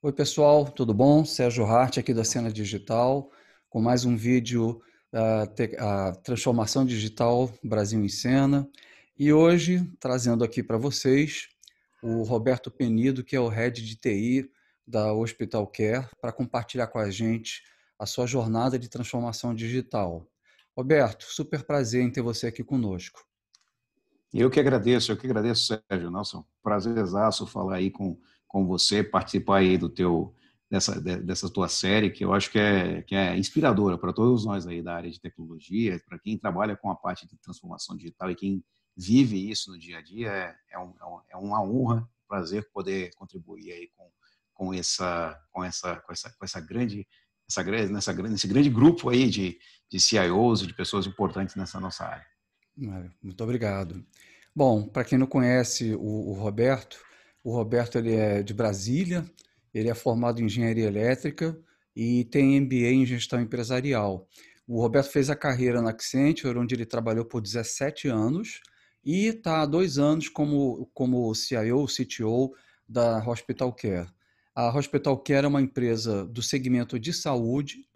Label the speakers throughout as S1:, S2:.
S1: Oi pessoal, tudo bom? Sérgio Hart aqui da Cena Digital com mais um vídeo da ah, ah, Transformação Digital Brasil em Cena e hoje trazendo aqui para vocês o Roberto Penido, que é o Head de TI da Hospital Care, para compartilhar com a gente a sua jornada de transformação digital. Roberto, super prazer em ter você aqui conosco.
S2: Eu que agradeço, eu que agradeço, Sérgio. Nossa, prazerzaço falar aí com com você, participar aí do teu dessa dessa tua série que eu acho que é que é inspiradora para todos nós aí da área de tecnologia, para quem trabalha com a parte de transformação digital e quem vive isso no dia a dia é, é, um, é, é uma honra, um prazer poder contribuir aí com com essa com essa com essa com essa grande essa grande nessa grande esse grande grupo aí de de CIOs de pessoas importantes nessa nossa área.
S1: Muito obrigado. Bom, para quem não conhece o, o Roberto, o Roberto ele é de Brasília, ele é formado em engenharia elétrica e tem MBA em gestão empresarial. O Roberto fez a carreira na Accenture, onde ele trabalhou por 17 anos e está há dois anos como, como CIO, CTO da Hospital Care. A Hospital Care é uma empresa do segmento de saúde,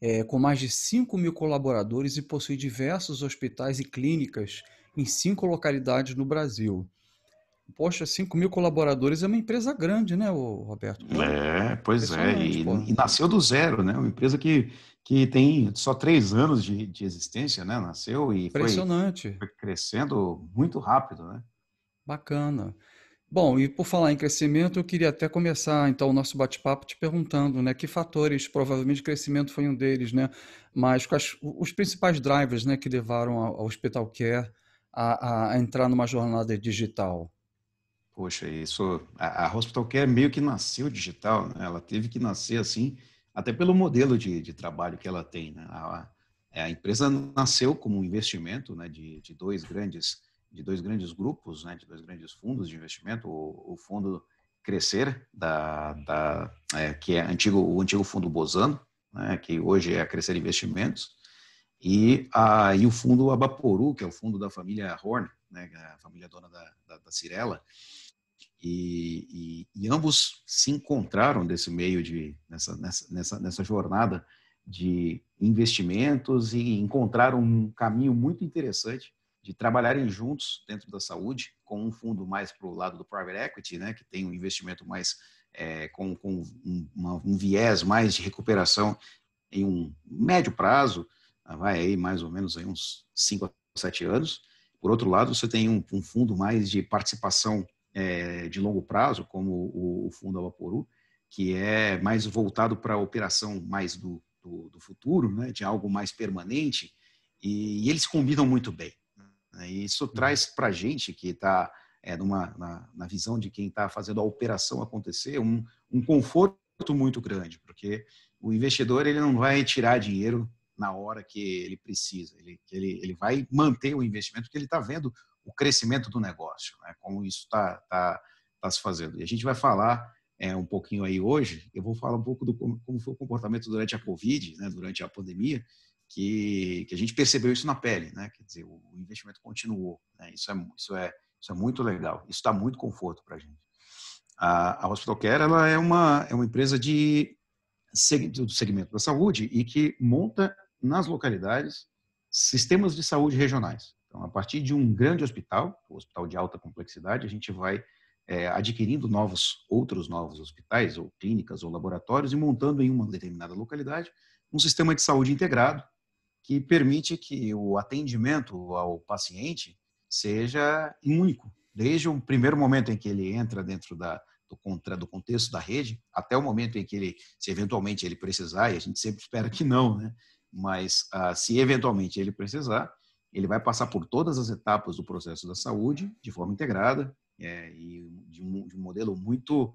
S1: é, com mais de 5 mil colaboradores e possui diversos hospitais e clínicas em cinco localidades no Brasil. Poxa, 5 mil colaboradores é uma empresa grande, né, Roberto?
S2: é, pois é. é e, e, nasceu do zero, né? Uma empresa que, que tem só três anos de, de existência, né? Nasceu e Impressionante. Foi, foi crescendo muito rápido, né?
S1: Bacana. Bom, e por falar em crescimento, eu queria até começar então o nosso bate-papo te perguntando, né, que fatores, provavelmente crescimento foi um deles, né, mas quais os principais drivers, né, que levaram ao Hospital Care a, a entrar numa jornada digital? Poxa, isso. A, a Hospital Care
S2: meio que nasceu digital, né? ela teve que nascer assim, até pelo modelo de, de trabalho que ela tem. Né? A, a, empresa nasceu como um investimento né, de, de dois grandes de dois grandes grupos, né, de dois grandes fundos de investimento, o, o fundo Crescer, da, da é, que é antigo, o antigo fundo Bozano, né, que hoje é a Crescer Investimentos, e, a, e o fundo Abaporu, que é o fundo da família Horn, né, é a família dona da, da, da Cirela, e, e, e ambos se encontraram desse meio de nessa, nessa, nessa, nessa jornada de investimentos e encontraram um caminho muito interessante de trabalharem juntos dentro da saúde, com um fundo mais para o lado do private equity, né, que tem um investimento mais é, com, com um, uma, um, viés mais de recuperação em um médio prazo, ah, vai aí mais ou menos aí uns 5 a 7 anos. Por outro lado, você tem um, um fundo mais de participação é, de longo prazo, como o, o fundo Alaporu, que é mais voltado para a operação mais do, do, do, futuro, né, de algo mais permanente, e, e eles combinam muito bem. Né? e isso uhum. traz para a gente que está é, na, na, visão de quem está fazendo a operação acontecer, um, um conforto muito grande, porque o investidor ele não vai tirar dinheiro na hora que ele precisa, ele, ele, ele vai manter o investimento, porque ele está vendo o crescimento do negócio, né? como isso está tá, tá se fazendo. E a gente vai falar é, um pouquinho aí hoje, eu vou falar um pouco do como, como foi o comportamento durante a Covid, né? durante a pandemia, que, que a gente percebeu isso na pele, né? quer dizer, o, investimento continuou, né? isso, é, isso, é, isso é muito legal, isso dá muito conforto para a gente. A, a Hospital Care ela é, uma, é uma empresa de, do segmento da saúde e que monta nas localidades sistemas de saúde regionais. Então, a partir de um grande hospital, um hospital de alta complexidade, a gente vai é, adquirindo novos, outros novos hospitais, ou clínicas, ou laboratórios, e montando em uma determinada localidade um sistema de saúde integrado que permite que o atendimento ao paciente seja único, desde o primeiro momento em que ele entra dentro da, do, contexto da rede, até o momento em que ele, se eventualmente ele precisar, e a gente sempre espera que não, né? mas ah, se eventualmente ele precisar, ele vai passar por todas as etapas do processo da saúde de forma integrada é, e de um, de um, modelo muito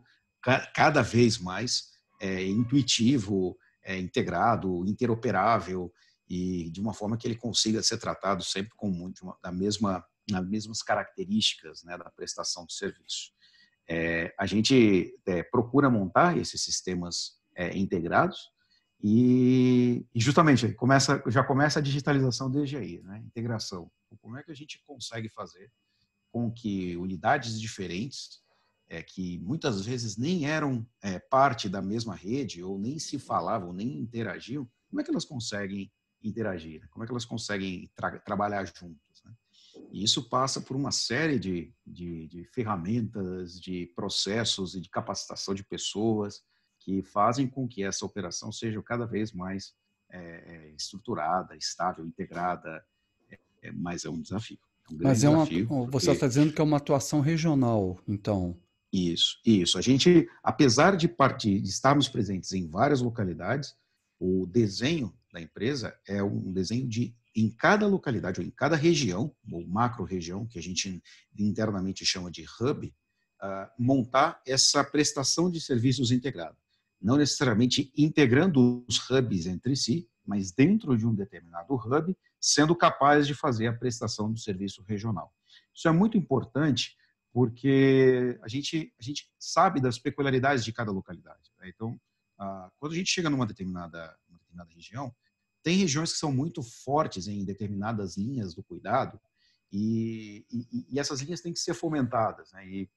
S2: cada vez mais é, intuitivo, é, integrado, interoperável e de uma forma que ele consiga ser tratado sempre com muito uma, da mesma nas mesmas características né, da prestação do serviço. É, a gente é, procura montar esses sistemas é, integrados e, e justamente começa, já começa a digitalização desde aí, né? Integração. Como é que a gente consegue fazer com que unidades diferentes, é, que muitas vezes nem eram é, parte da mesma rede ou nem se falavam, nem interagiam, como é que elas conseguem interagir? Né? Como é que elas conseguem tra trabalhar juntas? Né? E isso passa por uma série de, de, de, ferramentas, de processos e de capacitação de pessoas, que fazem com que essa operação seja cada vez mais é, estruturada, estável, integrada, é, mas é um desafio.
S1: É um mas é uma, porque... você está dizendo que é uma atuação regional, então. Isso, isso. A gente,
S2: apesar de, partir, de estarmos presentes em várias localidades, o desenho da empresa é um desenho de em cada localidade ou em cada região, ou macro região, que a gente internamente chama de hub, ah, montar essa prestação de serviços integrada não necessariamente integrando os hubs entre si, mas dentro de um determinado hub, sendo capaz de fazer a prestação do serviço regional. Isso é muito importante porque a gente, a gente sabe das peculiaridades de cada localidade. Né? Então, quando a gente chega numa determinada, uma determinada região, tem regiões que são muito fortes em determinadas linhas do cuidado e, e, e essas linhas têm que ser fomentadas. Né? E,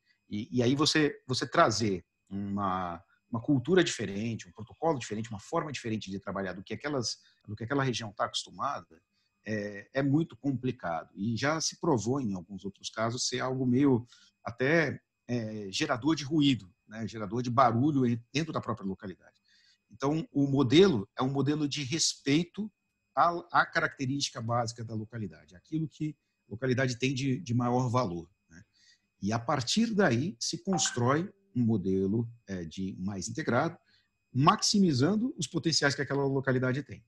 S2: e, aí você, você trazer uma, uma cultura diferente, um protocolo diferente, uma forma diferente de trabalhar do que, aquelas, do que aquela região está acostumada, é, é, muito complicado. E já se provou, em alguns outros casos, ser algo meio até é, gerador de ruído, né? gerador de barulho dentro da própria localidade. Então, o modelo é um modelo de respeito à, à característica básica da localidade, aquilo que a localidade tem de, de maior valor. Né? E a partir daí se constrói um modelo é, de mais integrado, maximizando os potenciais que aquela localidade tem.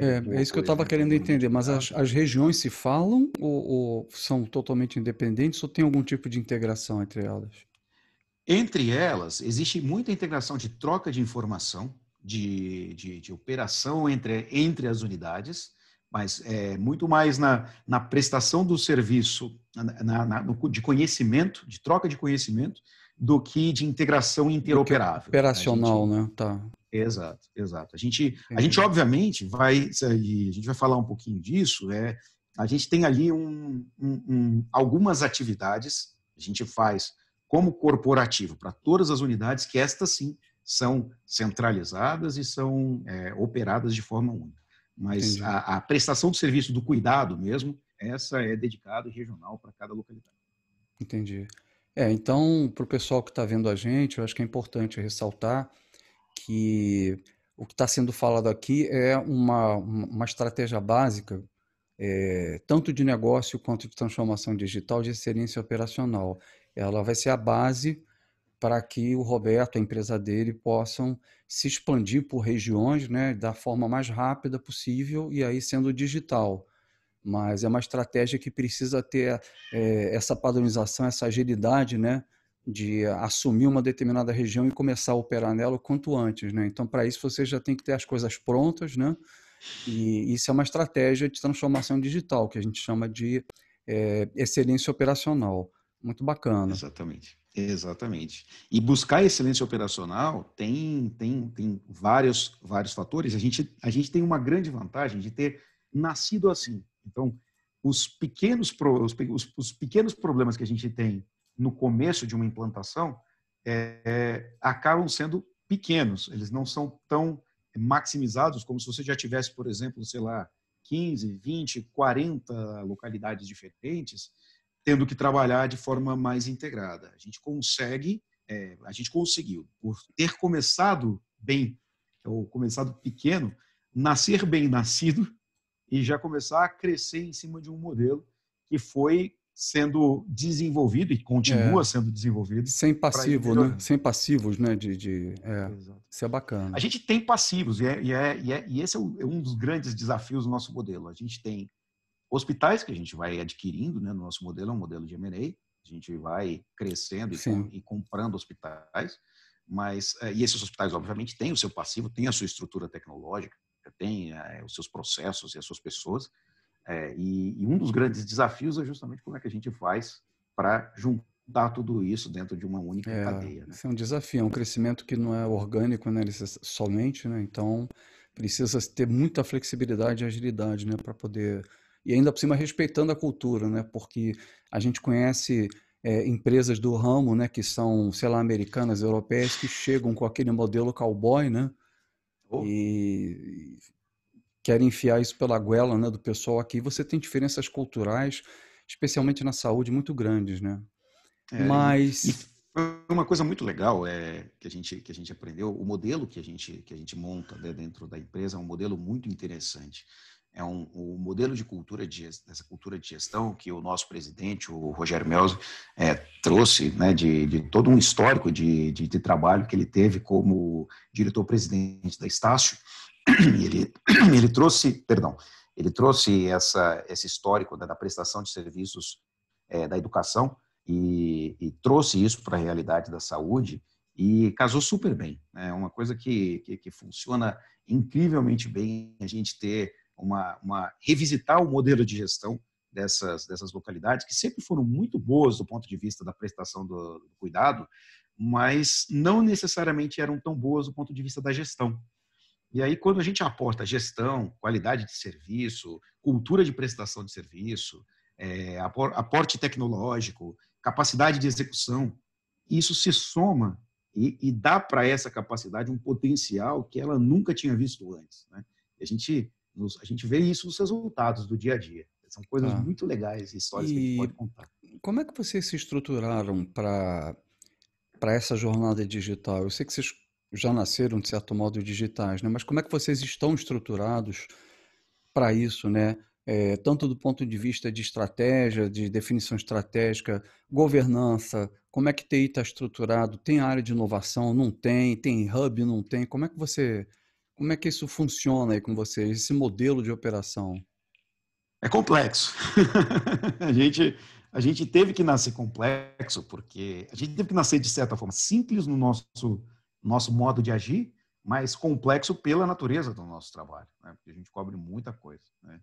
S2: É, é, é isso que eu estava querendo
S1: entender, mas as, as, regiões se falam ou, ou, são totalmente independentes ou tem algum tipo de integração entre elas?
S2: Entre elas, existe muita integração de troca de informação, de, de, de operação entre, entre as unidades, mas é muito mais na, na prestação do serviço, na, na, no, de conhecimento, de troca de conhecimento, do que de integração interoperável. Né?
S1: Operacional, gente... né? Tá.
S2: Exato, exato. A gente, a gente obviamente vai, a gente vai falar um pouquinho disso. É, a gente tem ali um, um, um, algumas atividades a gente faz como corporativo para todas as unidades que estas sim são centralizadas e são é, operadas de forma única. Mas a, a, prestação do serviço do cuidado mesmo, essa é dedicada regional para cada localidade.
S1: Entendi. É, então, para o pessoal que está vendo a gente, eu acho que é importante ressaltar que o que está sendo falado aqui é uma, uma estratégia básica, é, tanto de negócio quanto de transformação digital, de excelência operacional. Ela vai ser a base para que o Roberto, a empresa dele, possam se expandir por regiões né, da forma mais rápida possível e aí sendo digital mas é uma estratégia que precisa ter é, essa padronização, essa agilidade, né? de assumir uma determinada região e começar a operar nela o quanto antes, né? Então, para isso, você já tem que ter as coisas prontas, né? E isso é uma estratégia de transformação digital, que a gente chama de é, excelência operacional. Muito bacana. Exatamente. Exatamente. E buscar excelência
S2: operacional tem, tem, tem vários, vários fatores. A gente, a gente tem uma grande vantagem de ter nascido assim. Então, os pequenos, os, os pequenos problemas que a gente tem no começo de uma implantação é, é, acabam sendo pequenos, eles não são tão maximizados como se você já tivesse, por exemplo, sei lá, 15, 20, 40 localidades diferentes, tendo que trabalhar de forma mais integrada. A gente consegue, é, a gente conseguiu, por ter começado bem, ou começado pequeno, nascer bem
S1: nascido
S2: e já começar a crescer em cima de um modelo que foi sendo desenvolvido e continua é.
S1: sendo desenvolvido. Sem passivo, né? Sem passivos, né? De, de é. Isso é bacana. A gente
S2: tem passivos e, é, e, é, e é, esse é, é um dos grandes desafios do nosso modelo. A gente tem hospitais que a gente vai adquirindo, né? No nosso modelo é um modelo de M&A. A gente vai crescendo e, e comprando hospitais mas é, e esses hospitais obviamente têm o seu passivo, têm a sua estrutura tecnológica, tem é, os seus processos e as suas pessoas. É, e, e, um dos grandes desafios é justamente como é que a gente faz para juntar tudo isso dentro de uma única
S1: é, cadeia. Né? Isso é um desafio, é um crescimento que não é orgânico né? somente, né? então precisa ter muita flexibilidade e agilidade né? para poder. E ainda por cima respeitando a cultura, né? porque a gente conhece é, empresas do ramo, né, que são, sei lá, americanas, europeias, que chegam com aquele modelo cowboy, né, Oh. E querem enfiar isso pela goela né, do pessoal aqui. Você tem diferenças culturais, especialmente na saúde, muito grandes, né? É, Mas...
S2: uma coisa muito legal é que a gente que a gente aprendeu o modelo que a gente que a gente monta né, dentro da empresa é um modelo muito interessante é um, um modelo de cultura de, dessa cultura de gestão que o nosso presidente, o Rogério Melzi, é, trouxe né, de, de, todo um histórico de, de, de, trabalho que ele teve como diretor-presidente da Estácio. Ele, ele trouxe, perdão, ele trouxe essa, esse histórico né, da prestação de serviços é, da educação e, e trouxe isso para a realidade da saúde e casou super bem. Né. É né? uma coisa que, que, que funciona incrivelmente bem a gente ter uma, uma revisitar o modelo de gestão dessas, dessas localidades, que sempre foram muito boas do ponto de vista da prestação do, do cuidado, mas não necessariamente eram tão boas do ponto de vista da gestão. E aí, quando a gente aporta gestão, qualidade de serviço, cultura de prestação de serviço, é, aporte tecnológico, capacidade de execução, isso se soma e, e dá para essa capacidade um potencial que ela nunca tinha visto antes. Né? a gente nos, a gente vê isso nos resultados do dia a dia. São coisas ah. muito legais e histórias que a gente
S1: pode contar. Como é que vocês se estruturaram para essa jornada digital? Eu sei que vocês já nasceram, de certo modo, digitais, né? mas como é que vocês estão estruturados para isso, né? É, tanto do ponto de vista de estratégia, de definição estratégica, governança, como é que TI está estruturado? Tem área de inovação? Não tem? Tem hub? Não tem? Como é que você como é que isso funciona aí com vocês, esse modelo de operação? É complexo. a, gente,
S2: a gente teve que nascer complexo, porque a gente teve que nascer, de certa forma, simples no nosso, nosso modo de agir, mas complexo pela natureza do nosso trabalho, né? porque a gente cobre muita coisa. Né?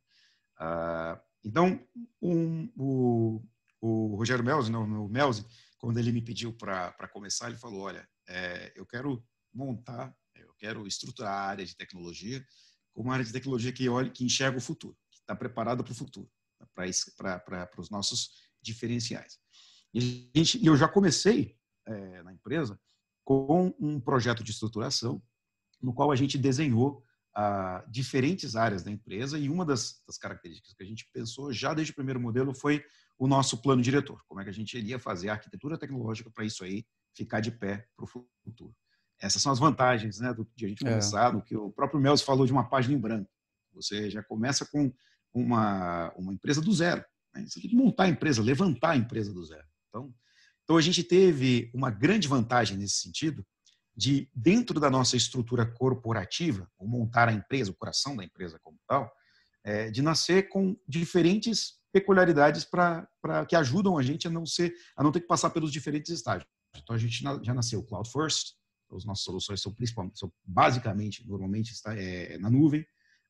S2: Ah, então, um, o, o, Rogério Melzi, não, o Melzi, quando ele me pediu para começar, ele falou: Olha, é, eu quero montar quero estruturar a área de tecnologia como uma área de tecnologia que olha, que enxerga o futuro, que está preparada para o futuro, tá para os nossos diferenciais. E gente, eu já comecei é, na empresa com um projeto de estruturação no qual a gente desenhou ah, diferentes áreas da empresa e uma das, das, características que a gente pensou já desde o primeiro modelo foi o nosso plano diretor, como é que a gente iria fazer a arquitetura tecnológica para isso aí ficar de pé para o futuro. Essas são as vantagens né, do, de a gente é. começar, é. do que o próprio Melzo falou de uma página em branco. Você já começa com uma, uma empresa do zero. Né? Você tem que montar a empresa, levantar a empresa do zero. Então, então, a gente teve uma grande vantagem nesse sentido de, dentro da nossa estrutura corporativa, ou montar a empresa, o coração da empresa como tal, é, de nascer com diferentes peculiaridades para que ajudam a gente a não ser a não ter que passar pelos diferentes estágios. Então a gente já nasceu cloud first, as nossas soluções são principalmente, são basicamente, normalmente está é, é, na nuvem.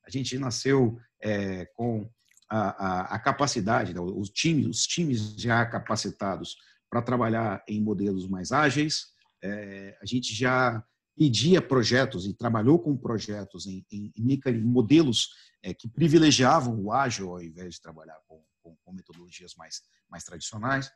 S2: A gente nasceu é, com a, a, a capacidade, né, os times, os times já capacitados para trabalhar em modelos mais ágeis. É, a gente já pedia projetos e trabalhou com projetos em, em, em modelos é, que privilegiavam o ágil ao invés de trabalhar com, com, com metodologias mais, mais tradicionais.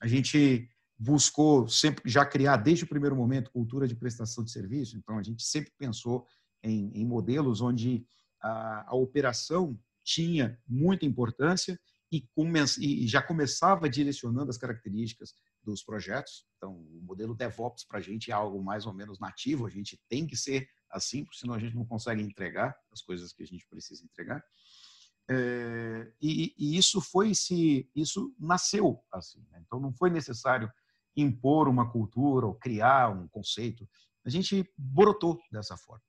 S2: A gente buscou sempre já criar desde o primeiro momento cultura de prestação de serviço. Então a gente sempre pensou em, em modelos onde a, a, operação tinha muita importância e, come, e, já começava direcionando as características dos projetos. Então o modelo DevOps para a gente é algo mais ou menos nativo. A gente tem que ser assim, porque senão a gente não consegue entregar as coisas que a gente precisa entregar. É, e, e, isso foi se isso nasceu assim. Né? Então não foi necessário impor uma cultura ou criar um conceito. A gente brotou dessa forma.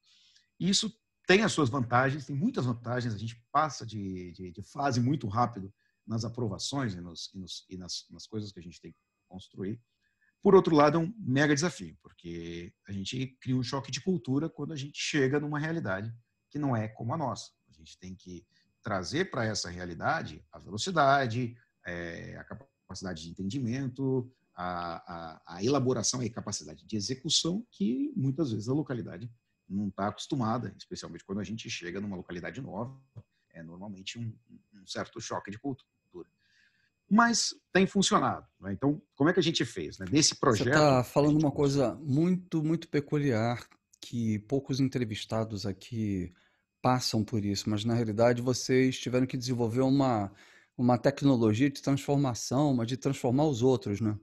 S2: E isso tem as suas vantagens, tem muitas vantagens. A gente passa de, de, de fase muito rápido nas aprovações e, nos, e, nos, e nas, nas, coisas que a gente tem que construir. Por outro lado, é um mega desafio, porque a gente cria um choque de cultura quando a gente chega numa realidade que não é como a nossa. A gente tem que trazer para essa realidade a velocidade, é, a capacidade de entendimento, a, a, a elaboração e capacidade de execução que muitas vezes a localidade não está acostumada, especialmente quando a gente chega numa localidade nova, é normalmente um, um certo choque de cultura. Mas tem funcionado. Né? Então, como é que a gente fez? Né? Nesse tá projeto. Você
S1: está falando uma coisa muito, muito peculiar que poucos entrevistados aqui passam por isso, mas na realidade vocês tiveram que desenvolver uma, uma tecnologia de transformação, mas de transformar os outros, né?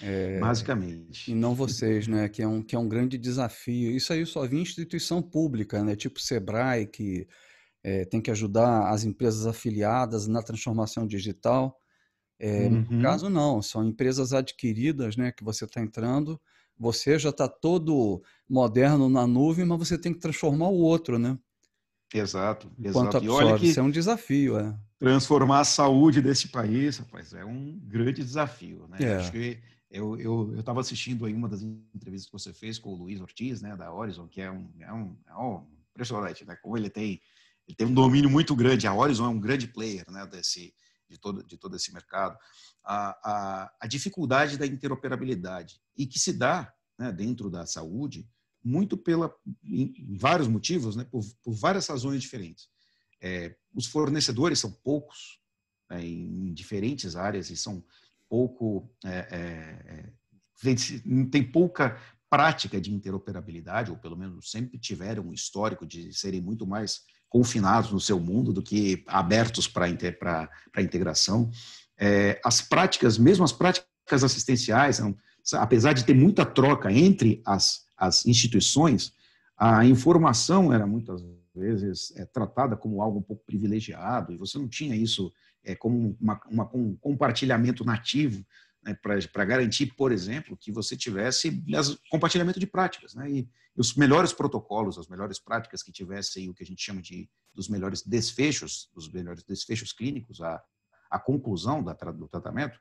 S1: É, Basicamente. E não vocês, né? Que é, um, que é um grande desafio. Isso aí só vi instituição pública, né? Tipo Sebrae, que é, tem que ajudar as empresas afiliadas na transformação digital. É, uhum. No caso, não. São empresas adquiridas, né? Que você está entrando. Você já está todo moderno na nuvem, mas você tem que transformar o outro, né? Exato,
S2: exato. E olha que isso é
S1: um desafio, é. Transformar a saúde desse
S2: país, rapaz, é um grande desafio, né? É. Acho que eu eu estava assistindo aí uma das entrevistas que você fez com o Luiz Ortiz, né, da Horizon, que é um é um, é um impressionante, né? Como ele tem ele tem um domínio muito grande. A Horizon é um grande player, né, desse de todo de todo esse mercado. A, a, a dificuldade da interoperabilidade e que se dá né, dentro da saúde muito pela vários motivos, né, por, por várias razões diferentes. É, os fornecedores são poucos né, em diferentes áreas e são pouco é, é, é tem pouca prática de interoperabilidade ou pelo menos sempre tiveram um histórico de serem muito mais confinados no seu mundo do que abertos para inter, a integração. É, as práticas, mesmo as práticas assistenciais, apesar de ter muita troca entre as as instituições, a informação era muitas vezes é, tratada como algo um pouco privilegiado, e você não tinha isso é, como uma, uma, um compartilhamento nativo né, para garantir, por exemplo, que você tivesse as, compartilhamento de práticas. Né, e, e, os melhores protocolos, as melhores práticas que tivessem o que a gente chama de dos melhores desfechos, dos melhores desfechos clínicos, a, a conclusão da, do tratamento,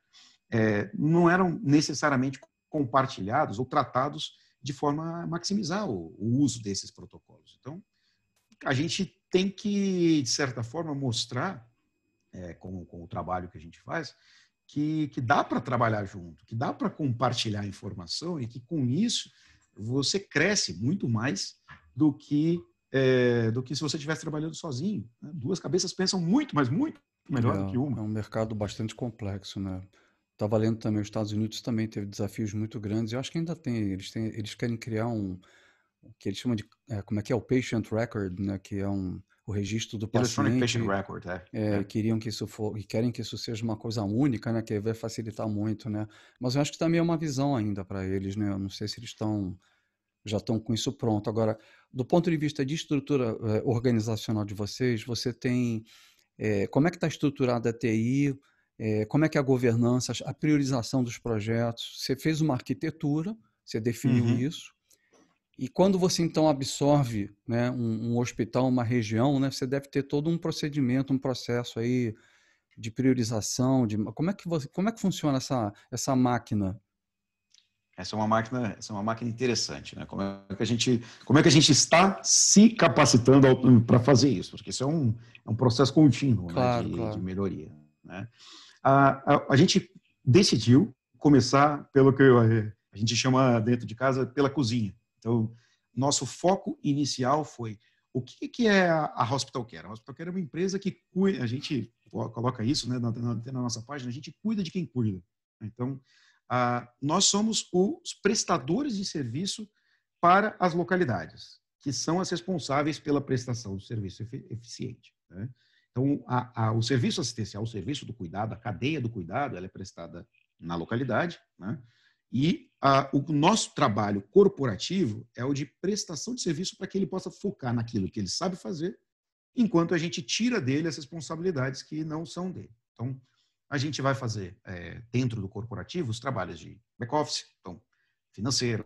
S2: é, não eram necessariamente compartilhados ou tratados de forma a maximizar o, o uso desses protocolos. Então, a gente tem que, de certa forma, mostrar, é, com, com o trabalho que a gente faz, que, que dá para trabalhar junto, que dá para compartilhar informação e que, com isso, você cresce muito mais do que é, do que se você estivesse trabalhando sozinho. Né? Duas cabeças pensam muito, mas
S1: muito melhor é, do que uma. É um mercado bastante complexo, né? Estava tá lendo também, os Estados Unidos também teve desafios muito grandes. Eu acho que ainda tem. Eles, têm, eles querem criar um. que eles chamam de. É, como é que é? O Patient Record, né? Que é um, o registro do paciente. Electronic Patient Record, é, é. é. Queriam que isso for, e querem que isso seja uma coisa única, né? Que vai facilitar muito, né? Mas eu acho que também é uma visão ainda para eles, né? Eu não sei se eles estão. Já estão com isso pronto. Agora, do ponto de vista de estrutura é, organizacional de vocês, você tem. É, como é que está estruturada a TI? é, como é que é a governança, a priorização dos projetos. Você fez uma arquitetura, você definiu uhum. isso. E quando você então absorve né, um, um, hospital, uma região, né, você deve ter todo um procedimento, um processo aí de priorização, de como é que você, como é que funciona essa, essa máquina?
S2: Essa é uma máquina, essa é uma máquina interessante, né? Como é que a gente, como é que a gente está se capacitando para fazer isso? Porque isso é um, é um processo contínuo né, claro, né, de, claro. de melhoria, né? a, a, a gente decidiu começar pelo que eh, a gente chama dentro de casa pela cozinha. Então, nosso foco inicial foi o que, que é a Hospital Care? A Hospital Care é uma empresa que cuida, a gente coloca isso né, na, na, na nossa página, a gente cuida de quem cuida. Então, nós somos os prestadores de serviço para as localidades, que são as responsáveis pela prestação do serviço eficiente. Né? Então, a, a, o serviço assistencial, o serviço do cuidado, a cadeia do cuidado, ela é prestada na localidade, né? E a, o nosso trabalho corporativo é o de prestação de serviço para que ele possa focar naquilo que ele sabe fazer, enquanto a gente tira dele as responsabilidades que não são dele. Então, a gente vai fazer é, dentro do corporativo os trabalhos de back-office, então, financeiro,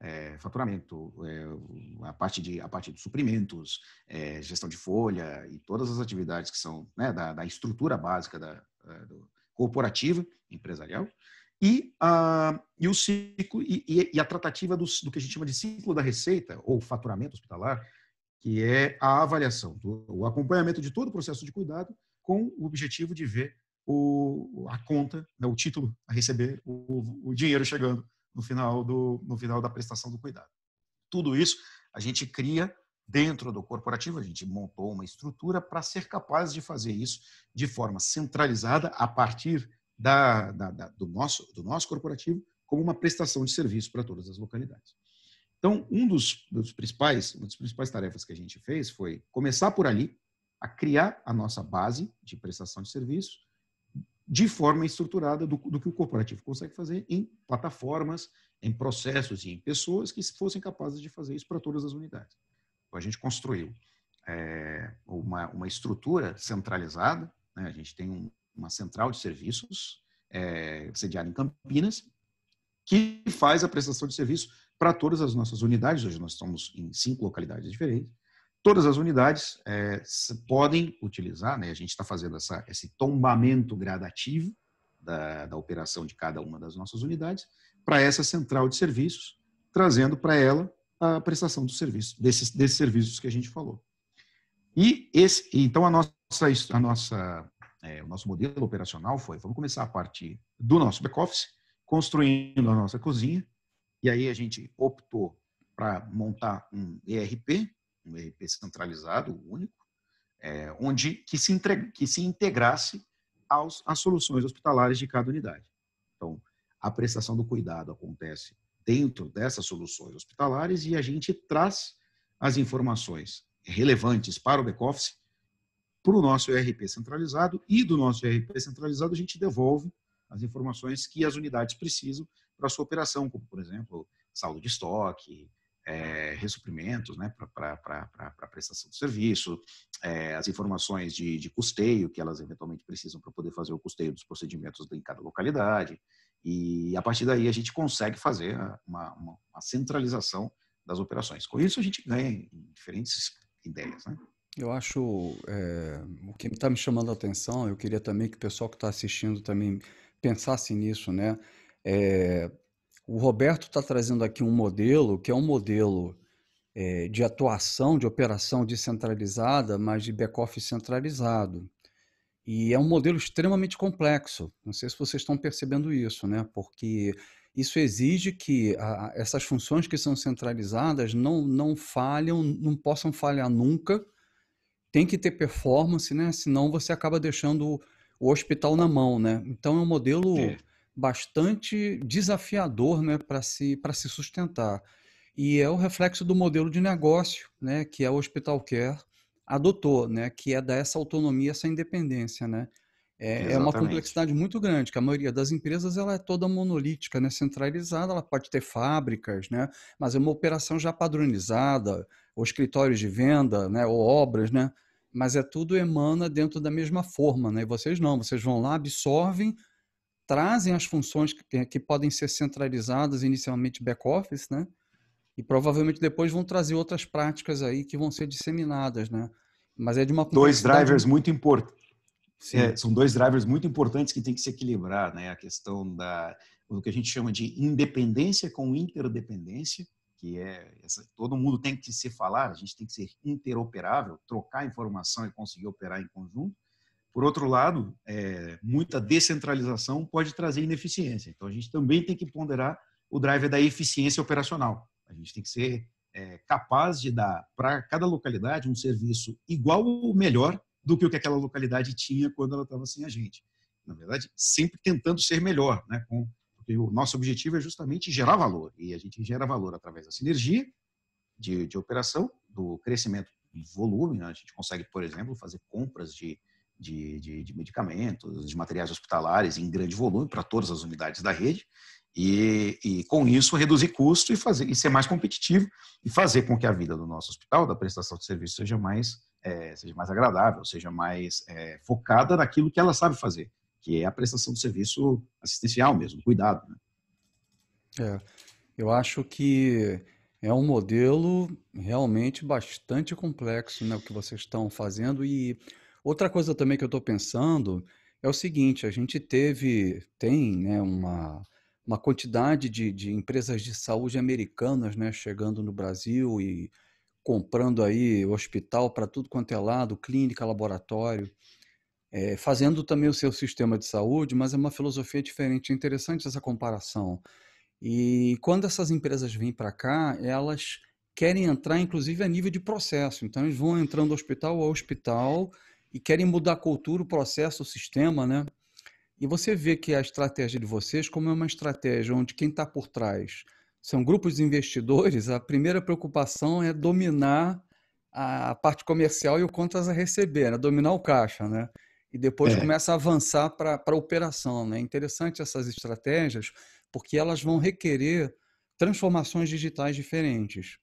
S2: é, faturamento, é, a, parte de, a parte de suprimentos, é, gestão de folha e todas as atividades que são né, da, da, estrutura básica da, corporativa, empresarial, e, a, e o ciclo e, e, e a tratativa do, do, que a gente chama de ciclo da receita ou faturamento hospitalar, que é a avaliação, o acompanhamento de todo o processo de cuidado com o objetivo de ver o, a conta, né, o título a receber, o, o dinheiro chegando no final, do, no final da prestação do cuidado. Tudo isso a gente cria dentro do corporativo, a gente montou uma estrutura para ser capaz de fazer isso de forma centralizada a partir da, da, da, do, nosso, do nosso corporativo como uma prestação de serviço para todas as localidades. Então, um dos, dos, principais, uma das principais tarefas que a gente fez foi começar por ali, a criar a nossa base de prestação de serviço, de forma estruturada do, do, que o corporativo consegue fazer em plataformas, em processos e em pessoas que fossem capazes de fazer isso para todas as unidades. Então, a gente construiu é, uma, uma, estrutura centralizada, né? a gente tem um, uma central de serviços é, sediada em Campinas, que faz a prestação de serviço para todas as nossas unidades. Hoje nós estamos em cinco localidades diferentes todas as unidades é, podem utilizar, né, a gente está fazendo essa, esse tombamento gradativo da, da, operação de cada uma das nossas unidades para essa central de serviços, trazendo para ela a prestação dos serviços, desses, desses serviços que a gente falou. E esse, então a nossa, a nossa, é, o nosso modelo operacional foi, vamos começar a partir do nosso back-office, construindo a nossa cozinha, e aí a gente optou para montar um ERP, um ERP centralizado, único, é, onde que se, que se integrasse aos, às soluções hospitalares de cada unidade. Então, a prestação do cuidado acontece dentro dessas soluções hospitalares e a gente traz as informações relevantes para o back-office para o nosso ERP centralizado e do nosso ERP centralizado a gente devolve as informações que as unidades precisam para a sua operação, como, por exemplo, saldo de estoque, é, ressuprimentos né, para a prestação do serviço, é, as informações de, de, custeio que elas eventualmente precisam para poder fazer o custeio dos procedimentos em cada localidade. E a partir daí a gente consegue fazer uma, uma, uma centralização das operações. Com isso a gente ganha em diferentes ideias. Né?
S1: Eu acho é, o que está me chamando a atenção, eu queria também que o pessoal que está assistindo também pensasse nisso, né? É, o Roberto está trazendo aqui um modelo que é um modelo é, de atuação, de operação descentralizada, mas de back-office centralizado. E é um modelo extremamente complexo. Não sei se vocês estão percebendo isso, né? Porque isso exige que a, essas funções que são centralizadas não, não falham, não possam falhar nunca. Tem que ter performance, né? Senão você acaba deixando o hospital na mão, né? Então é um modelo é bastante desafiador né, para se, se sustentar. E é o reflexo do modelo de negócio né, que a é Hospital Care adotou, né, que é dar essa autonomia, essa independência. Né? É, é uma complexidade muito grande, que a maioria das empresas ela é toda monolítica, né, centralizada, ela pode ter fábricas, né, mas é uma operação já padronizada, ou escritórios de venda, né, ou obras, né, mas é tudo emana dentro da mesma forma, né? E vocês não, vocês vão lá, absorvem trazem as funções que, eh, que podem ser centralizadas inicialmente back-office, né? E provavelmente depois vão trazer outras práticas aí que vão ser disseminadas, né? Mas é de uma dois drivers muito
S2: importantes. É, são dois drivers muito importantes que tem que se equilibrar, né? A questão da o que a gente chama de independência com interdependência, que é essa, todo mundo tem que se falar, a gente tem que ser interoperável, trocar informação e conseguir operar em conjunto, por outro lado, é, muita descentralização pode trazer ineficiência. Então, a gente também tem que ponderar o driver da eficiência operacional. A gente tem que ser é, capaz de dar para cada localidade um serviço igual ou melhor do que o que aquela localidade tinha quando ela estava sem a gente. Na verdade, sempre tentando ser melhor, né? Com, porque o nosso objetivo é justamente gerar valor. E a gente gera valor através da sinergia de, de operação, do crescimento de volume. Né? A gente consegue, por exemplo, fazer compras de de, de, de medicamentos, de materiais hospitalares em grande volume para todas as unidades da rede. E, e, com isso reduzir custo e fazer e ser mais competitivo e fazer com que a vida do nosso hospital da prestação de serviço seja mais é, seja mais agradável seja mais é, focada naquilo que ela sabe fazer que é a prestação de serviço assistencial mesmo cuidado né?
S1: é, eu acho que é um modelo realmente bastante complexo né, o que vocês estão fazendo e Outra coisa também que eu estou pensando é o seguinte: a gente teve, tem né, uma, uma quantidade de, de empresas de saúde americanas né, chegando no Brasil e comprando aí hospital para tudo quanto é lado, clínica, laboratório, é, fazendo também o seu sistema de saúde, mas é uma filosofia diferente. É interessante essa comparação. E quando essas empresas vêm para cá, elas querem entrar, inclusive, a nível de processo. Então, eles vão entrando hospital a hospital e querem mudar a cultura, o processo, o sistema, né? E você vê que a estratégia de vocês, como é uma estratégia onde quem está por trás são grupos de investidores, a primeira preocupação é dominar a parte comercial e o contas a receber, né? dominar o caixa, né? E depois é. começa a avançar para a operação, né? É interessante essas estratégias, porque elas vão requerer transformações digitais diferentes.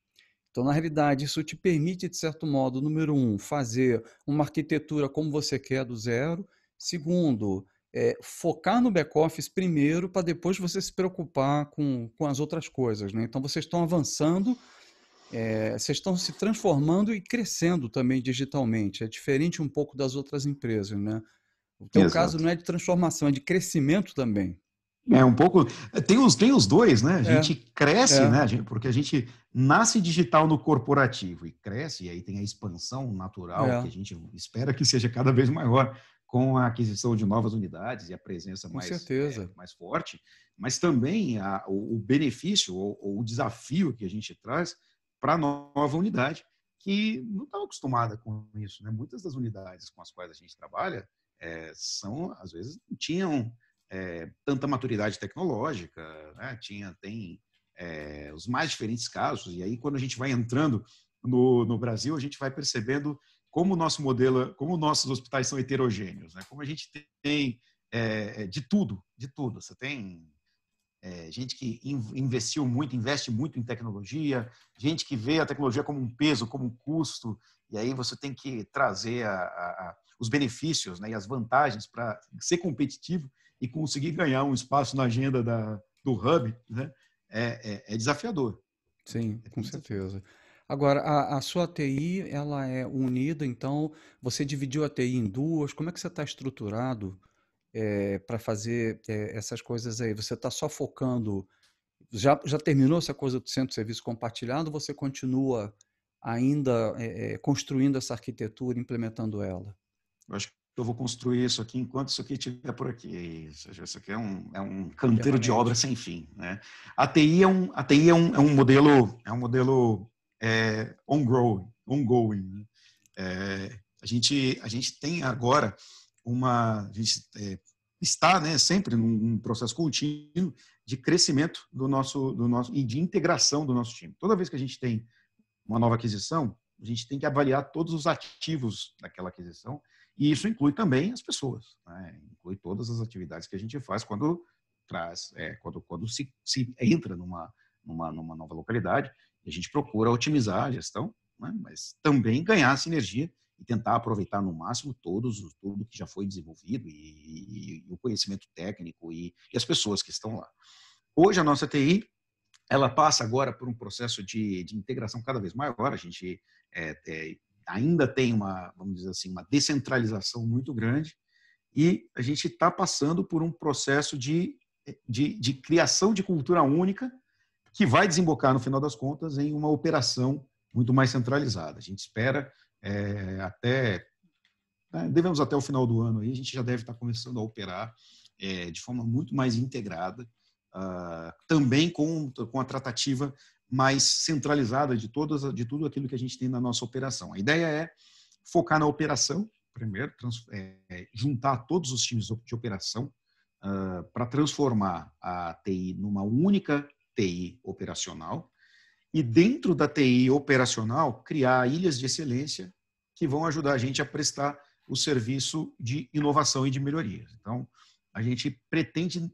S1: Então, na realidade, isso te permite, de certo modo, número um, fazer uma arquitetura como você quer do zero. Segundo, é, focar no back-office primeiro para depois você se preocupar com, com as outras coisas. Né? Então, vocês estão avançando, é, vocês estão se transformando e crescendo também digitalmente. É diferente um pouco das outras empresas. Né? O teu Exato. caso não é de transformação, é de crescimento também. É um pouco. Tem os, tem os dois, né? A é, gente é, cresce, é. né? Porque a gente
S2: nasce digital no corporativo e cresce, e aí tem a expansão natural é. que a gente espera que seja cada vez maior com a aquisição de novas unidades e a presença mais, é, mais forte, mas também a, o, o, benefício ou, ou o desafio que a gente traz para a nova unidade, que não está acostumada com isso. Né? Muitas das unidades com as quais a gente trabalha é, são, às vezes, não tinham é, tanta maturidade tecnológica, né? tinha, tem é, os mais diferentes casos, e aí quando a gente vai entrando no, no Brasil, a gente vai percebendo como o nosso modelo, como nossos hospitais são heterogêneos, né? como a gente tem é, é de tudo, de tudo. Você tem é, gente que investiu muito, investe muito em tecnologia, gente que vê a tecnologia como um peso, como um custo, e aí você tem que trazer a, a, a, os benefícios né, e as vantagens para ser competitivo e conseguir ganhar um espaço
S1: na agenda da, do Hub né,
S2: é, é, é desafiador. Sim,
S1: é com certeza. Agora, a, a, sua TI, ela é unida, então você dividiu a TI em duas, como é que você está estruturado é, para fazer é, essas coisas aí? Você está só focando, já, já terminou essa coisa do centro de serviço compartilhado, você continua ainda é, é, construindo essa arquitetura, implementando ela? Eu acho eu vou construir isso aqui enquanto isso aqui estiver
S2: por aqui. isso aqui é um, é um é canteiro de obra sem fim. Né? A TI é um, a TI é um, é um modelo, é um modelo é, ongoing. ongoing né? é, a, gente, a gente tem agora uma. A gente é, está né, sempre num processo contínuo de crescimento do nosso, do nosso e de integração do nosso time. Toda vez que a gente tem uma nova aquisição, a gente tem que avaliar todos os ativos daquela aquisição e isso inclui também as pessoas, né? inclui todas as atividades que a gente faz quando traz, é, quando, quando se, se entra numa, numa, numa nova localidade. a gente procura otimizar a gestão, né? mas também ganhar sinergia e tentar aproveitar no máximo todos tudo que já foi desenvolvido e, e, e o conhecimento técnico e, e as pessoas que estão lá. Hoje a nossa TI ela passa agora por um processo de, de integração cada vez maior. A gente é, é, ainda tem uma, vamos dizer assim, uma descentralização muito grande e a gente está passando por um processo de, de, de, criação de cultura única que vai desembocar, no final das contas, em uma operação muito mais centralizada. A gente espera é, até, né, devemos até o final do ano aí, a gente já deve estar tá começando a operar é, de forma muito mais integrada, uh, também com, com a tratativa mais centralizada de todas, de tudo aquilo que a gente tem na nossa operação. A ideia é focar na operação, primeiro, é, é, juntar todos os times de operação uh, para transformar a TI numa única TI operacional e dentro da TI operacional criar ilhas de excelência que vão ajudar a gente a prestar o serviço de inovação e de melhorias. Então, a gente pretende,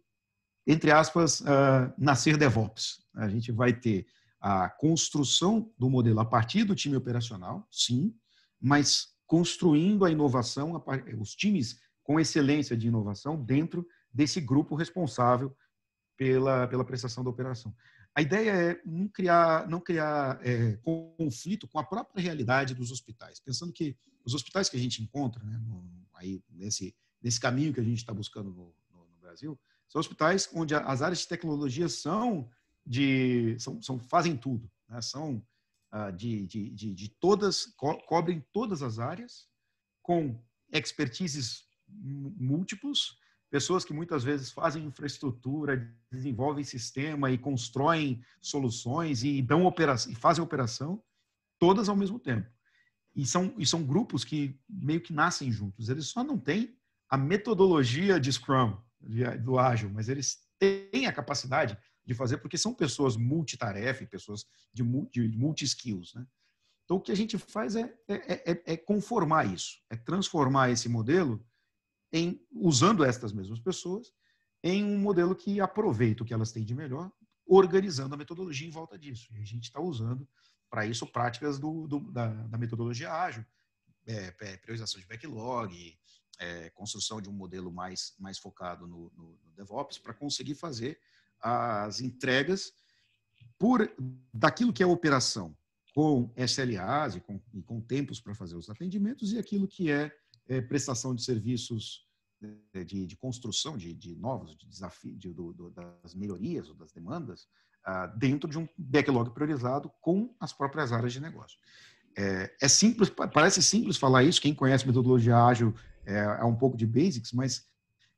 S2: entre aspas, uh, nascer DevOps. A gente vai ter a construção do modelo a partir do time operacional, sim, mas construindo a inovação, os times com excelência de inovação dentro desse grupo responsável pela, pela prestação da operação. A ideia é não criar, não criar é, conflito com a própria realidade dos hospitais, pensando que os hospitais que a gente encontra, né, no, aí nesse, nesse caminho que a gente está buscando no, no, no Brasil, são hospitais onde as áreas de tecnologia são de. São, são fazem tudo. Né? São uh, de, de, de, de, todas, co cobrem todas as áreas, com expertises múltiplos, pessoas que muitas vezes fazem infraestrutura, desenvolvem sistema e constroem soluções e dão operação, e fazem operação, todas ao mesmo tempo. E são, e são grupos que meio que nascem juntos. Eles só não têm a metodologia de Scrum, do ágil, mas eles têm a capacidade de fazer, porque são pessoas multitarefa, pessoas de, multi-skills. Né? Então, o que a gente faz é é, é, é, é, conformar isso, é transformar esse modelo em, usando estas mesmas pessoas, em um modelo que aproveita o que elas têm de melhor, organizando a metodologia em volta disso. E a gente está usando para isso práticas do, do, da, da, metodologia ágil, é, é, priorização de backlog, é, construção de um modelo mais, mais focado no, no, no DevOps, para conseguir fazer as entregas por daquilo que é operação, com SLAs e com, e com tempos para fazer os atendimentos, e aquilo que é, é prestação de serviços é, de, de construção de, de, novos de desafios, de, do, do, das melhorias ou das demandas, ah, dentro de um backlog priorizado com as próprias áreas de negócio. É, é simples, parece simples falar isso, quem conhece metodologia ágil é, é um pouco de basics, mas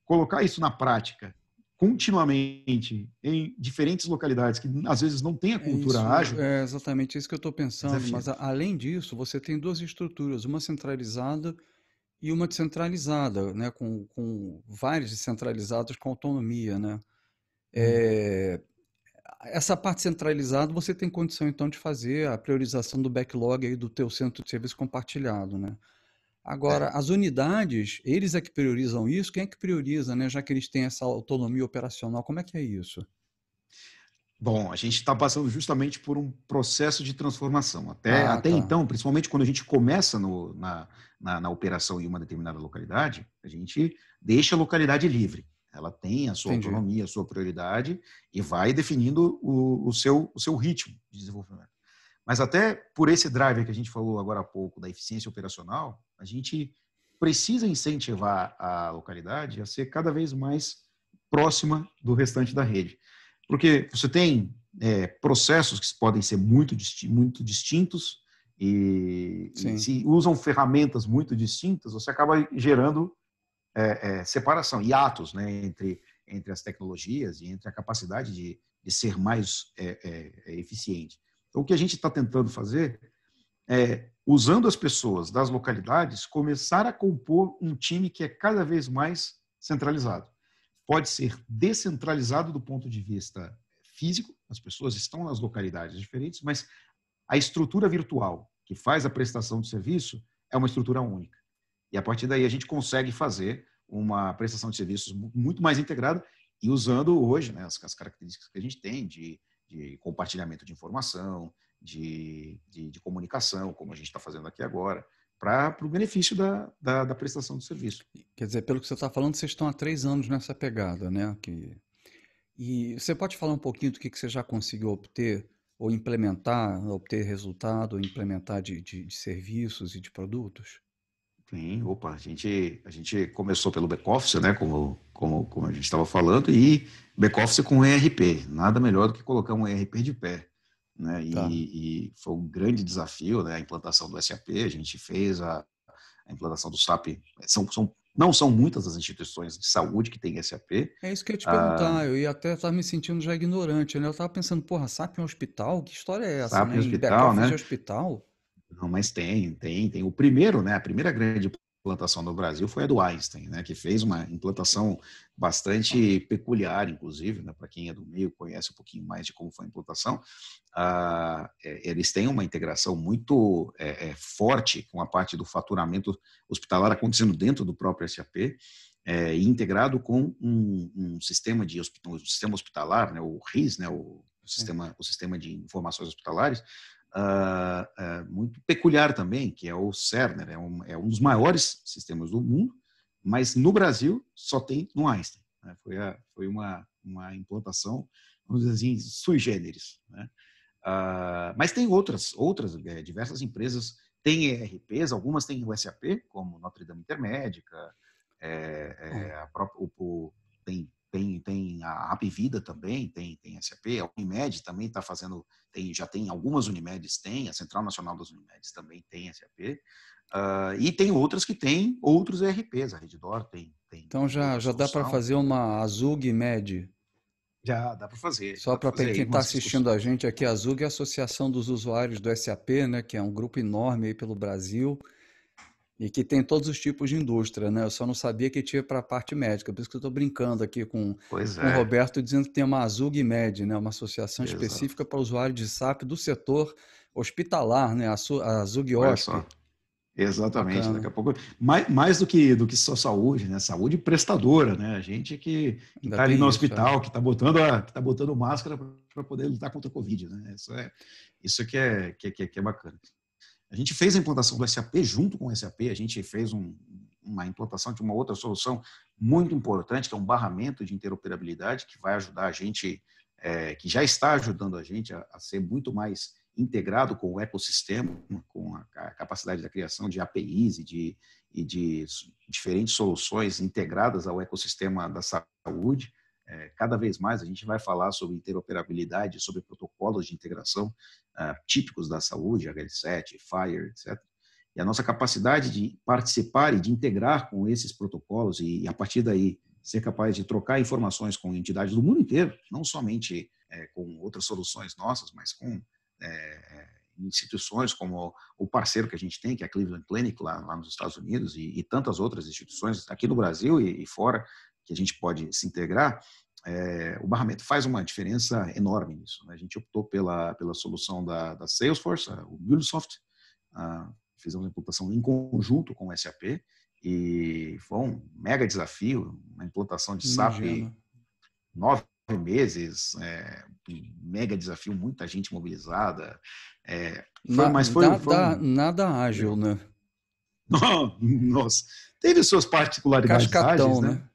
S2: colocar isso na prática continuamente em diferentes localidades que às vezes não tem a cultura isso, ágil.
S1: É exatamente isso que eu estou pensando. Mas além disso, você tem duas estruturas, uma centralizada e uma descentralizada, né, com, com vários descentralizados com autonomia, né. É, uhum. essa parte centralizada você tem condição então de fazer a priorização do backlog aí do teu centro de serviço compartilhado, né. É. Agora, as unidades, eles é que priorizam isso? Quem é que prioriza, né? Já que eles têm essa autonomia operacional, como é que é isso?
S2: Bom, a gente está passando
S1: justamente por um processo de
S2: transformação. Até, ah, até tá. então, principalmente quando a gente começa no, na, na, na, operação em uma determinada localidade, a gente deixa a localidade livre. Ela tem a sua Entendi. autonomia, a sua prioridade e vai definindo o, o, seu, o seu ritmo de desenvolvimento. Mas até por esse driver que a gente falou agora há pouco, da eficiência operacional, a gente precisa incentivar a localidade a ser cada vez mais próxima do restante da rede. Porque você tem é, processos que podem ser muito, muito distintos e, e, se usam ferramentas muito distintas, você acaba gerando é, é, separação, hiatos né, entre, entre as tecnologias e entre a capacidade de, de ser mais é, é, eficiente. Então, o que a gente está tentando fazer é, usando as pessoas das localidades, começar a compor um time que é cada vez mais centralizado. Pode ser descentralizado do ponto de vista físico, as pessoas estão nas localidades diferentes, mas a estrutura virtual que faz a prestação de serviço é uma estrutura única. E a partir daí a gente consegue fazer uma prestação de serviços muito mais integrada e usando hoje né, as, as características que a gente tem de de compartilhamento de informação, de,
S1: de, de comunicação,
S2: como a gente está fazendo aqui agora,
S1: para o benefício da, da, da, prestação do serviço. Quer dizer, pelo que você está falando, vocês estão há três anos nessa pegada, né? Que... E você pode falar um pouquinho do que, que você já conseguiu obter ou implementar, obter resultado, ou implementar de, de, de serviços e de produtos? Sim, opa, a
S2: gente, a gente começou pelo back-office, né, como, como, como a gente estava falando, e back-office com ERP, nada melhor do que colocar um ERP de pé. Né? E, tá. e, foi um grande desafio né? a implantação do SAP, a gente fez a, a implantação do SAP. São, são, não são muitas as instituições de saúde que têm SAP.
S1: É isso que eu ia te ah, perguntar, eu ia até estar tá me sentindo já ignorante, né? eu estava pensando, porra, SAP é um hospital? Que história é essa? SAP é né? hospital, né? É
S2: hospital? Não, mas tem, tem, tem. O primeiro, né? A primeira grande implantação no Brasil foi a do Einstein, né? Que fez uma implantação bastante peculiar, inclusive, né? Para quem é do meio conhece um pouquinho mais de como foi a implantação. Ah, eles têm uma integração muito é, é, forte com a parte do faturamento hospitalar acontecendo dentro do próprio SAP. É, integrado com um, um sistema de um sistema hospitalar, né, o RIS, né, o, o sistema, o sistema de informações hospitalares, uh, uh, muito peculiar também, que é o Cerner, é um, é um, dos maiores sistemas do mundo, mas no Brasil só tem no Einstein. Né? Foi, a, foi uma, uma implantação, vamos dizer assim, sui generis. Né? Uh, mas tem outras, outras é, diversas empresas têm ERPs, algumas têm o SAP, como Notre Dame Intermédica, é, é, hum. própria, o, o, tem tem, tem a Apivida também, tem, tem SAP, a Unimed também está fazendo, tem, já tem algumas Unimedes, tem, a Central Nacional das Unimedes também tem SAP, uh, ah, e tem outras que têm outros ERPs, a Reddor tem,
S1: tem. Então já, já dá para fazer uma Azug Med?
S2: Já dá para fazer. Só para quem está assistindo
S1: a gente aqui, a Azug é a Associação dos Usuários do SAP, né, que é um grupo enorme aí pelo Brasil, e que tem todos os tipos de indústria, né? Eu só não sabia que tinha para a parte médica, por isso que eu estou brincando aqui com, com é. o Roberto dizendo que tem uma Azug Med, né? Uma associação Exato. específica para usuário de SAP do setor hospitalar, né? A, Su, Azug
S2: Exatamente, Bacana. daqui a
S1: pouco. Mais, mais do que do que só saúde, né? Saúde prestadora, né? A gente que está ali no isso, é. hospital, é. que está botando, que
S2: tá botando máscara para poder lutar contra a Covid, né? Isso é isso que é, que, é, que, é, que é bacana. A gente fez a implantação do SAP junto com o SAP, a gente fez um, uma implantação de uma outra solução muito importante, que é um barramento de interoperabilidade, que vai ajudar a gente, é, que já está ajudando a gente a, a, ser muito mais integrado com o ecossistema, com a, a capacidade da criação de APIs e de, e de diferentes soluções integradas ao ecossistema da saúde é, cada vez mais a gente vai falar sobre interoperabilidade, sobre protocolos de integração é, típicos da saúde, HL7, FHIR, etc. E a nossa capacidade de participar e de integrar com esses protocolos e, e a partir daí, ser capaz de trocar informações com entidades do mundo inteiro, não somente é, com outras soluções nossas, mas com é, é instituições como o parceiro que a gente tem, que é a Cleveland Clinic, lá, lá nos Estados Unidos, e, e, tantas outras instituições aqui no Brasil e, e, fora, que a gente pode se integrar é, o barramento faz uma diferença enorme nisso. Né? A gente optou pela, pela solução da, da Salesforce, o MuleSoft, fizemos a implantação em conjunto com o SAP e foi um mega desafio, uma implantação de SAP nove meses, é, mega desafio, muita gente mobilizada. É,
S1: foi, Na, mas foi, da, foi um... nada ágil, né? Nossa,
S2: teve suas particularidades, Cascatão, ágeis, né? né?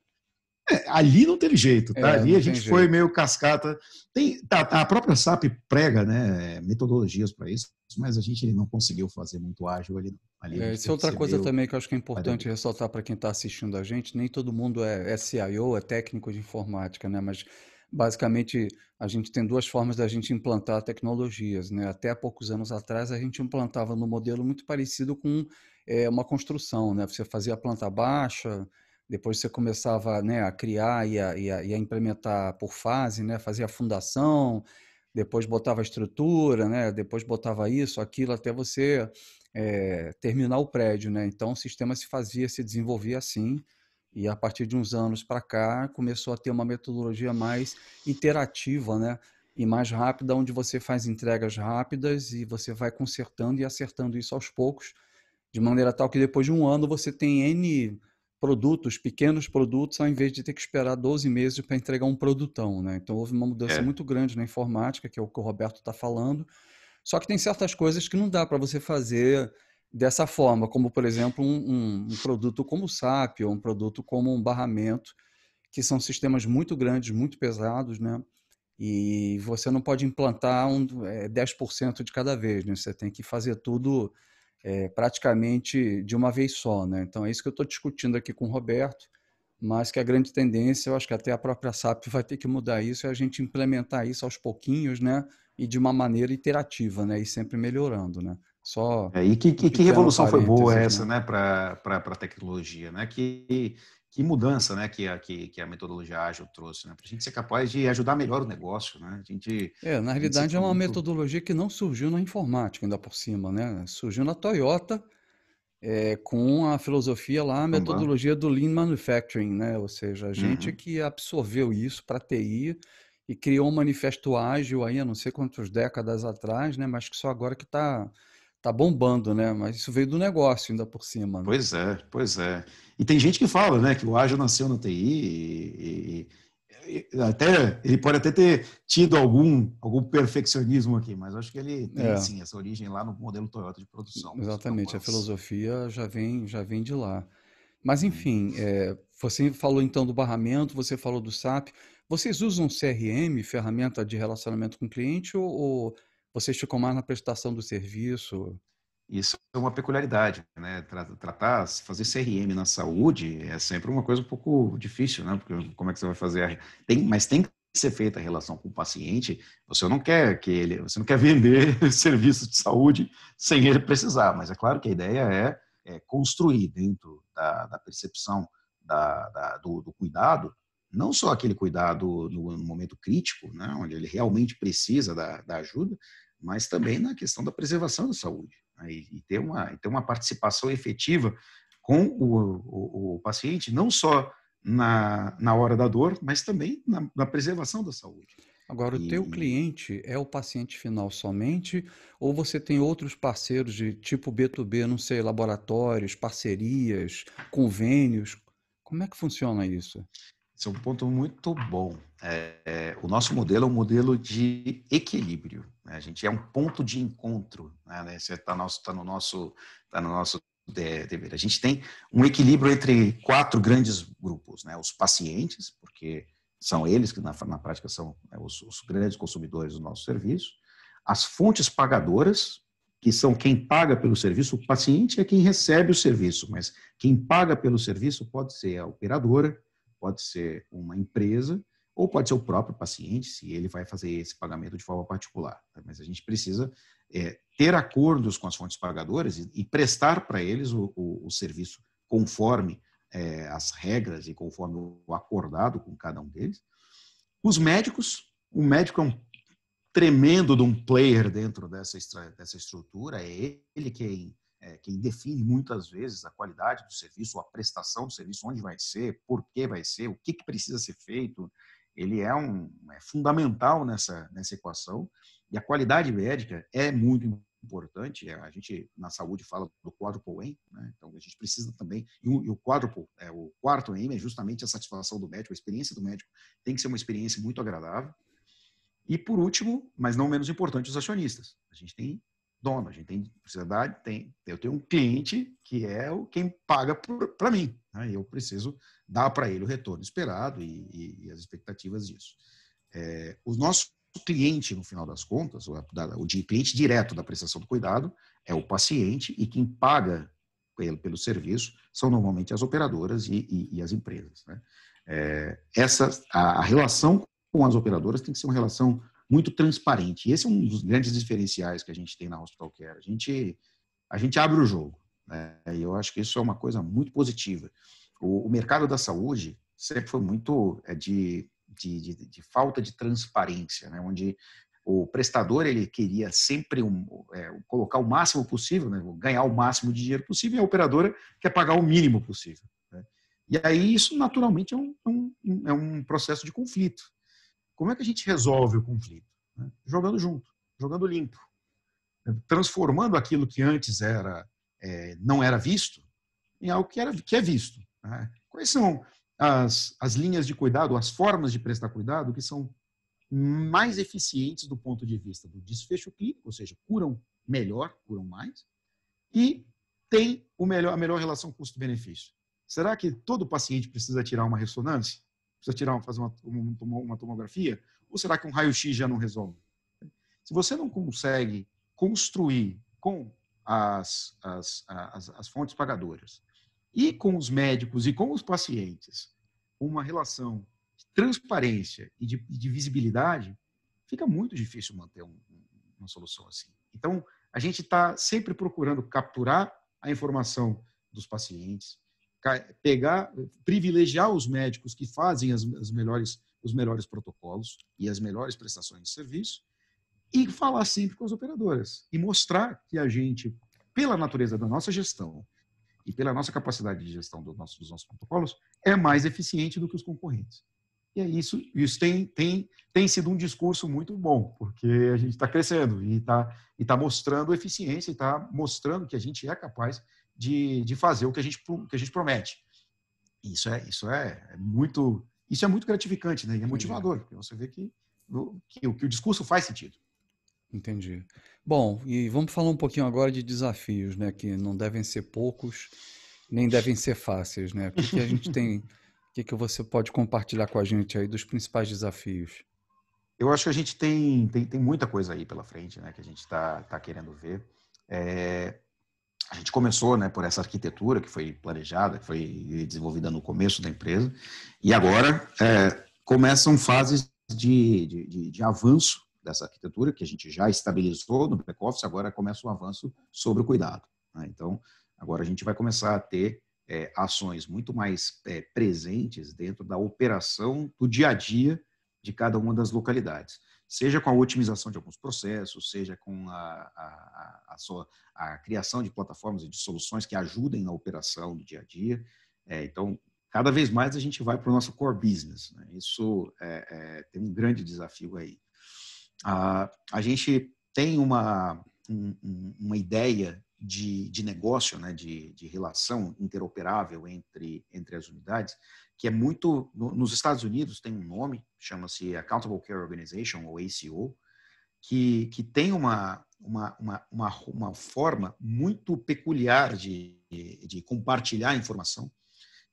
S2: É, ali não teve jeito, tá? É, ali a gente foi meio cascata. Tem, tá, tá, a própria SAP prega né, metodologias para isso, mas a gente não conseguiu fazer muito ágil ali. ali é, isso é outra coisa
S1: também que eu acho que é importante ressaltar para quem está assistindo a gente. Nem todo mundo é, é CIO, é técnico de informática, né? Mas basicamente a gente tem duas formas da gente implantar tecnologias, né? Até há poucos anos atrás a gente implantava no modelo muito parecido com é, uma construção, né? Você fazia planta baixa depois você começava né, a criar e a, e, a, e a, implementar por fase, né, fazia a fundação, depois botava a estrutura, né, depois botava isso, aquilo, até você é, terminar o prédio. Né? Então o sistema se fazia, se desenvolvia assim, e a partir de uns anos para cá começou a ter uma metodologia mais iterativa, né, e mais rápida, onde você faz entregas rápidas e você vai consertando e acertando isso aos poucos, de maneira tal que depois de um ano você tem N produtos, pequenos produtos, ao invés de ter que esperar 12 meses para entregar um produtão. Né? Então houve uma mudança é. muito grande na informática, que é o que o Roberto está falando. Só que tem certas coisas que não dá para você fazer dessa forma, como por exemplo um, um, um produto como o SAP ou um produto como um barramento, que são sistemas muito grandes, muito pesados, né? E você não pode implantar um, é, 10% de cada vez, né? Você tem que fazer tudo é, praticamente de uma vez só. Né? Então é isso que eu estou discutindo aqui com o Roberto, mas que a grande tendência, eu acho que até a própria SAP vai ter que mudar isso e a gente implementar isso aos pouquinhos, né? E de uma maneira iterativa, né? E sempre melhorando, né? Só é, e que, que, que revolução foi boa essa, né,
S2: né para a tecnologia, né? Que que mudança né, que, a, que, que a metodologia ágil trouxe, né, para a gente ser capaz de ajudar melhor o negócio. Né? A gente,
S1: é, na realidade, é uma muito... metodologia que não surgiu na informática, ainda por cima. Né? Surgiu na Toyota é, com a filosofia lá, a metodologia do Lean Manufacturing, né? ou seja, a gente uhum. que absorveu isso para TI e criou um manifesto ágil aí, não sei quantas décadas atrás, né? mas que só agora que está tá bombando, né? Mas isso veio do negócio ainda por cima. Né? Pois é, pois é. E tem gente que fala, né, que o Ágil nasceu na TI e, e, e, até
S2: ele pode até ter tido algum algum perfeccionismo aqui, mas acho que ele tem é. sim
S1: essa origem lá no modelo Toyota de produção. Exatamente, é a filosofia já vem já vem de lá. Mas uhum. enfim, é, você falou então do barramento, você falou do SAP. Vocês usam CRM, ferramenta de relacionamento com cliente, ou, ou vocês ficam mais na prestação do serviço? Isso é uma peculiaridade,
S2: né? Tratar, fazer CRM na saúde é sempre uma coisa um pouco difícil, né? Porque como é que você vai fazer? Tem, mas tem que ser feita a relação com o paciente. Você não quer que ele, você não quer vender serviço de saúde sem ele precisar. Mas é claro que a ideia é, é construir dentro da, da percepção da, da, do, do cuidado não só aquele cuidado no momento crítico, né, onde ele realmente precisa da, da ajuda, mas também na questão da preservação da saúde né? e, ter uma e ter uma participação efetiva com o, o, o, paciente
S1: não só na, na hora da dor, mas também na,
S2: na preservação da
S1: saúde. Agora, e... o teu cliente é o paciente final somente ou você tem outros parceiros de tipo B2B, não sei, laboratórios, parcerias, convênios? Como é que funciona isso? Esse é um ponto muito bom. É, é,
S2: o nosso modelo é um modelo de equilíbrio. Né? A gente é um ponto de encontro, né? né? Você está nosso, tá no nosso, tá no nosso dever. A gente tem um equilíbrio entre quatro grandes grupos, né? Os pacientes, porque são eles que na, na prática são né, os, os, grandes consumidores do nosso serviço, as fontes pagadoras, que são quem paga pelo serviço, o paciente é quem recebe o serviço, mas quem paga pelo serviço pode ser a operadora, pode ser uma empresa, ou pode ser o próprio paciente, se ele vai fazer esse pagamento de forma particular. Tá? Mas a gente precisa é, ter acordos com as fontes pagadoras e, e prestar para eles o, o, o, serviço conforme é, as regras e conforme o acordado com cada um deles. Os médicos, o médico é um tremendo de um player dentro dessa, dessa estrutura, é ele quem, é, é, quem define muitas vezes a qualidade do serviço, a prestação do serviço, onde vai ser, por que vai ser, o que, que precisa ser feito, ele é, um, é fundamental nessa, nessa equação. E a qualidade médica é muito importante. É, a gente, na saúde, fala do quadruple M né? então a gente precisa também. E o quadruple, é, o quarto M é justamente a satisfação do médico, a experiência do médico tem que ser uma experiência muito agradável. E por último, mas não menos importante, os acionistas. A gente tem dono, a gente tem sociedade, tem, eu tenho um cliente que é o quem paga para mim. Né? Eu preciso dar para ele o retorno esperado e, e, e as expectativas disso. É, o nosso cliente, no final das contas, o, da, o cliente direto da prestação do cuidado é o paciente e quem paga pelo, pelo serviço são normalmente as operadoras e, e, e as empresas. Né? É, essa, a, a relação com as operadoras tem que ser uma relação muito transparente. E esse é um dos grandes diferenciais que a gente tem na Hospital Care. A gente, a gente abre o jogo. Né? E eu acho que isso é uma coisa muito positiva. O, o mercado da saúde sempre foi muito é, de, de, de, de, falta de transparência, né? onde o prestador ele queria sempre um, é, colocar o máximo possível, né? ganhar o máximo de dinheiro possível, e a operadora quer pagar o mínimo possível. Né? E aí isso naturalmente é um, é um, é um processo de conflito. Como é que a gente resolve o conflito? Né? Jogando junto, jogando limpo, transformando aquilo que antes era é, não era visto em algo que, era, que é visto. Né? Quais são as, as linhas de cuidado, as formas de prestar cuidado que são mais eficientes do ponto de vista do desfecho clínico, ou seja, curam melhor, curam mais, e tem o melhor, a melhor relação custo-benefício. Será que todo paciente precisa tirar uma ressonância? precisa tirar, fazer uma, uma, uma tomografia? Ou será que um raio-x já não resolve? Se você não consegue construir com as, as, as, as fontes pagadoras e com os médicos e com os pacientes uma relação de transparência e de, de visibilidade, fica muito difícil manter um, uma solução assim. Então, a gente está sempre procurando capturar a informação dos pacientes, pegar, privilegiar os médicos que fazem as, as melhores, os melhores protocolos e as melhores prestações de serviço e falar sempre com as operadoras e mostrar que a gente, pela natureza da nossa gestão e pela nossa capacidade de gestão do nosso, dos nossos protocolos, é mais eficiente do que os concorrentes. E é isso, isso tem, tem, tem sido um discurso muito bom, porque a gente está crescendo e está e tá mostrando eficiência, está mostrando que a gente é capaz de, de fazer o que a gente, que a gente promete. Isso é, isso é, é muito isso é muito gratificante, né? E é motivador, porque você vê que,
S1: que, que o discurso faz sentido. Entendi. Bom, e vamos falar um pouquinho agora de desafios, né? Que não devem ser poucos, nem devem ser fáceis, né? O que, que a gente tem, o que, que você pode compartilhar com a gente aí dos principais desafios?
S2: Eu acho que a gente tem, tem, tem muita coisa aí pela frente, né? Que a gente está tá querendo ver. É, a gente começou né, por essa arquitetura que foi planejada, que foi desenvolvida no começo da empresa, e agora é, começam fases de, de, de, avanço dessa arquitetura que a gente já estabilizou no back-office, agora começa o um avanço sobre o cuidado. Né? Então, agora a gente vai começar a ter é, ações muito mais é, presentes dentro da operação do dia a dia de cada uma das localidades seja com a otimização de alguns processos, seja com a, a, a, sua, a criação de plataformas e de soluções que ajudem na operação do dia a dia. É, então, cada vez mais a gente vai para o nosso core business. Né? Isso é, é, tem um grande desafio aí. Ah, a gente tem uma, um, uma ideia de, de negócio, né, de, de, relação interoperável entre, entre as unidades, que é muito. No, nos Estados Unidos tem um nome, chama-se Accountable Care Organization, ou ACO, que, que tem uma, uma, uma, uma, uma forma muito peculiar de, de compartilhar informação.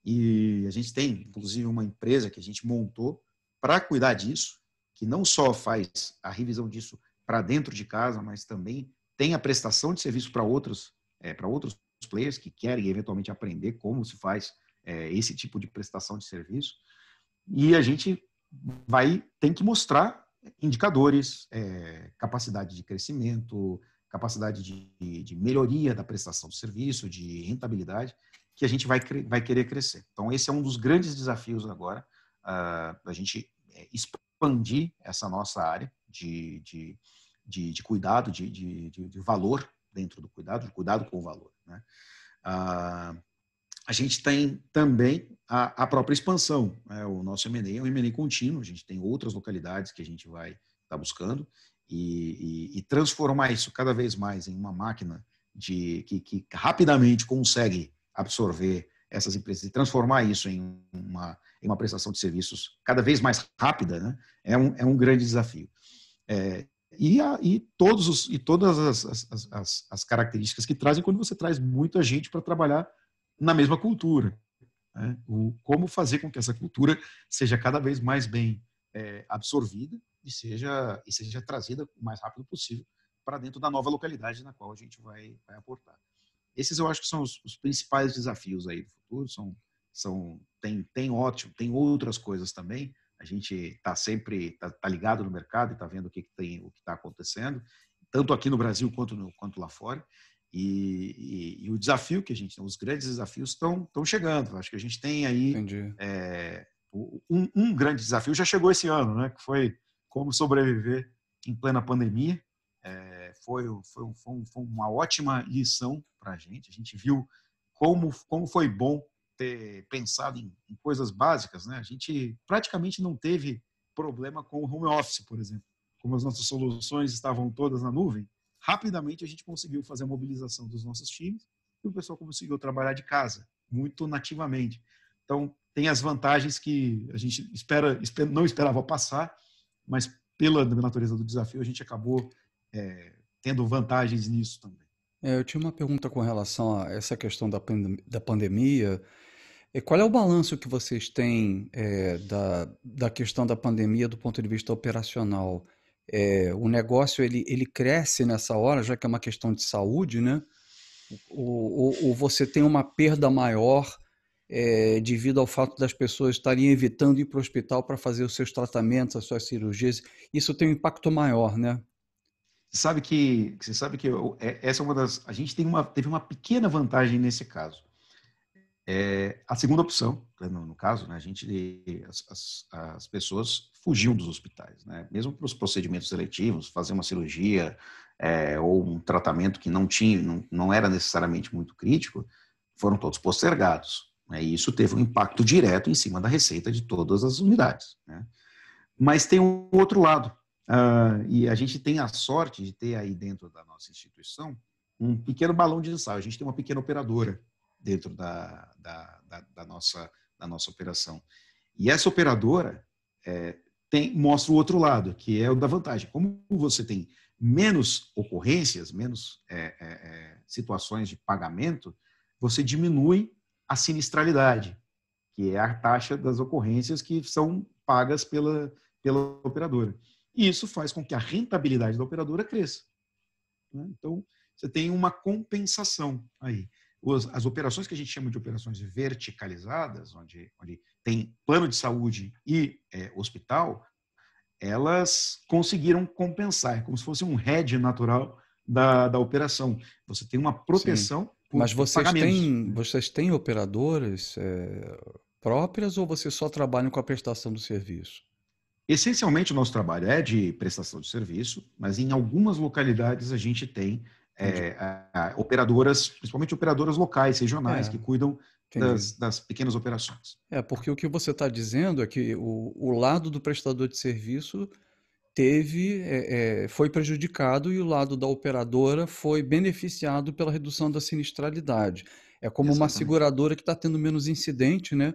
S2: E a gente tem, inclusive, uma empresa que a gente montou para cuidar disso, que não só faz a revisão disso para dentro de casa, mas também tem a prestação de serviço para outros, é, para outros players que querem eventualmente aprender como se faz é, esse tipo de prestação de serviço. E a gente vai tem que mostrar indicadores, é, capacidade de crescimento, capacidade de, de, melhoria da prestação de serviço, de rentabilidade, que a gente vai, vai querer crescer. Então, esse é um dos grandes desafios agora, uh, ah, a gente é, expandir essa nossa área de, de de, de cuidado, de, de, de, valor dentro do cuidado, de cuidado com o valor. Né? Ah, a gente tem também a, a própria expansão. Né? O nosso MNE é um MNE contínuo, a gente tem outras localidades que a gente vai estar tá buscando e, e, e, transformar isso cada vez mais em uma máquina de, que, que rapidamente consegue absorver essas empresas e transformar isso em uma, em uma prestação de serviços cada vez mais rápida, né? é, um, é um grande desafio. É, e, a, e, todos os, e todas as, as, as, as, características que trazem quando você traz muita gente para trabalhar na mesma cultura. Né? O, como fazer com que essa cultura seja cada vez mais bem é, absorvida e seja, e seja trazida o mais rápido possível para dentro da nova localidade na qual a gente vai, vai aportar. Esses eu acho que são os, os principais desafios aí do futuro. São, são, tem, tem ótimo, tem outras coisas também, a gente está sempre tá, tá, ligado no mercado e está vendo o que, que tem, o que está acontecendo, tanto aqui no Brasil quanto, no, quanto lá fora. E, e, e, o desafio que a gente tem, os grandes desafios estão chegando. Acho que a gente tem aí é, um, um, grande desafio já chegou esse ano, né? Que foi como sobreviver em plena pandemia. É, foi, foi, foi, foi, uma ótima lição para a gente. A gente viu como, como foi bom ter pensado em, em coisas básicas, né? A gente praticamente não teve problema com o home office, por exemplo. Como as nossas soluções estavam todas na nuvem, rapidamente a gente conseguiu fazer a mobilização dos nossos times e o pessoal conseguiu trabalhar de casa, muito nativamente. Então, tem as vantagens que a gente espera, não esperava passar, mas pela natureza do desafio, a gente acabou é, tendo vantagens nisso também.
S1: É, eu tinha uma pergunta com relação a essa questão da, pandem da pandemia. E qual é o balanço que vocês têm é, da, da questão da pandemia do ponto de vista operacional? É, o negócio ele, ele cresce nessa hora, já que é uma questão de saúde, né? Ou, ou, ou você tem uma perda maior é, devido ao fato das pessoas estarem evitando ir para o hospital para fazer os seus tratamentos, as suas cirurgias? Isso tem um impacto maior, né?
S2: Você sabe que, você sabe que eu, é, essa é uma das. A gente tem uma, teve uma pequena vantagem nesse caso é, a segunda opção, né, no, no caso, né, a gente, as, as, as, pessoas fugiam dos hospitais, né? mesmo para os procedimentos seletivos, fazer uma cirurgia é, ou um tratamento que não tinha, não, não era necessariamente muito crítico, foram todos postergados. Né? E isso teve um impacto direto em cima da receita de todas as unidades. Né? Mas tem um outro lado, uh, e a gente tem a sorte de ter aí dentro da nossa instituição um pequeno balão de ensaio. A gente tem uma pequena operadora dentro da, da, da, da nossa, da nossa operação. E essa operadora é, tem, mostra o outro lado, que é o da vantagem. Como você tem menos ocorrências, menos é, é, é situações de pagamento, você diminui a sinistralidade, que é a taxa das ocorrências que são pagas pela, pela operadora. E isso faz com que a rentabilidade da operadora cresça. Né? Então, você tem uma compensação aí os, as operações que a gente chama de operações verticalizadas, onde, onde tem plano de saúde e é, hospital, elas conseguiram compensar, é como se fosse um hedge natural da, da operação. Você tem uma proteção Sim. por Mas vocês têm,
S1: vocês têm operadoras é, próprias ou vocês só trabalham com a prestação do serviço? Essencialmente o nosso
S2: trabalho é de prestação de serviço, mas em algumas localidades a gente tem é,
S1: operadoras, principalmente operadoras locais, regionais, é. que cuidam das, das, pequenas operações. É, porque o que você está dizendo é que o, o, lado do prestador de serviço teve, é, é, foi prejudicado e o lado da operadora foi beneficiado pela redução da sinistralidade. É como Exatamente. uma seguradora que está tendo menos incidente, né?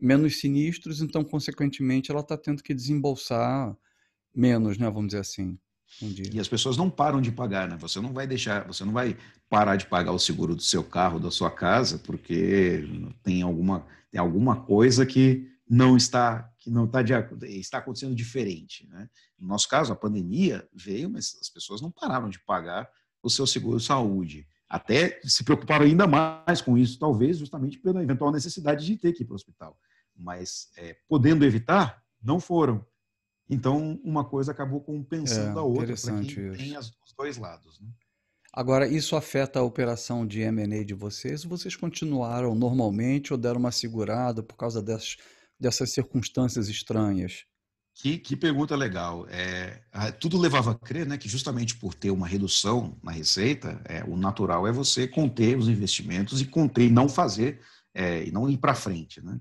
S1: menos sinistros, então, consequentemente, ela está tendo que desembolsar menos, né? vamos dizer assim. Entendi. E as pessoas não param de pagar, né? Você não vai deixar, você não vai
S2: parar de pagar o seguro do seu carro, da sua casa, porque tem alguma, tem alguma coisa que não está que não está de, está acontecendo diferente, né? No nosso caso, a pandemia veio, mas as pessoas não pararam de pagar o seu seguro de saúde. Até se preocuparam ainda mais com isso, talvez justamente pela eventual necessidade de ter que ir para o hospital. Mas é, podendo evitar, não foram. Então, uma coisa acabou compensando é, a outra para quem isso. tem as, os dois lados. Né?
S1: Agora, isso afeta a operação de M&A de vocês? Vocês continuaram normalmente ou deram uma segurada por causa dessas, dessas circunstâncias estranhas?
S2: Que, que, pergunta legal. É, tudo levava a crer né, que justamente por ter uma redução na receita, é, o natural é você conter os investimentos e conter e não fazer, é, e não ir para frente. Né?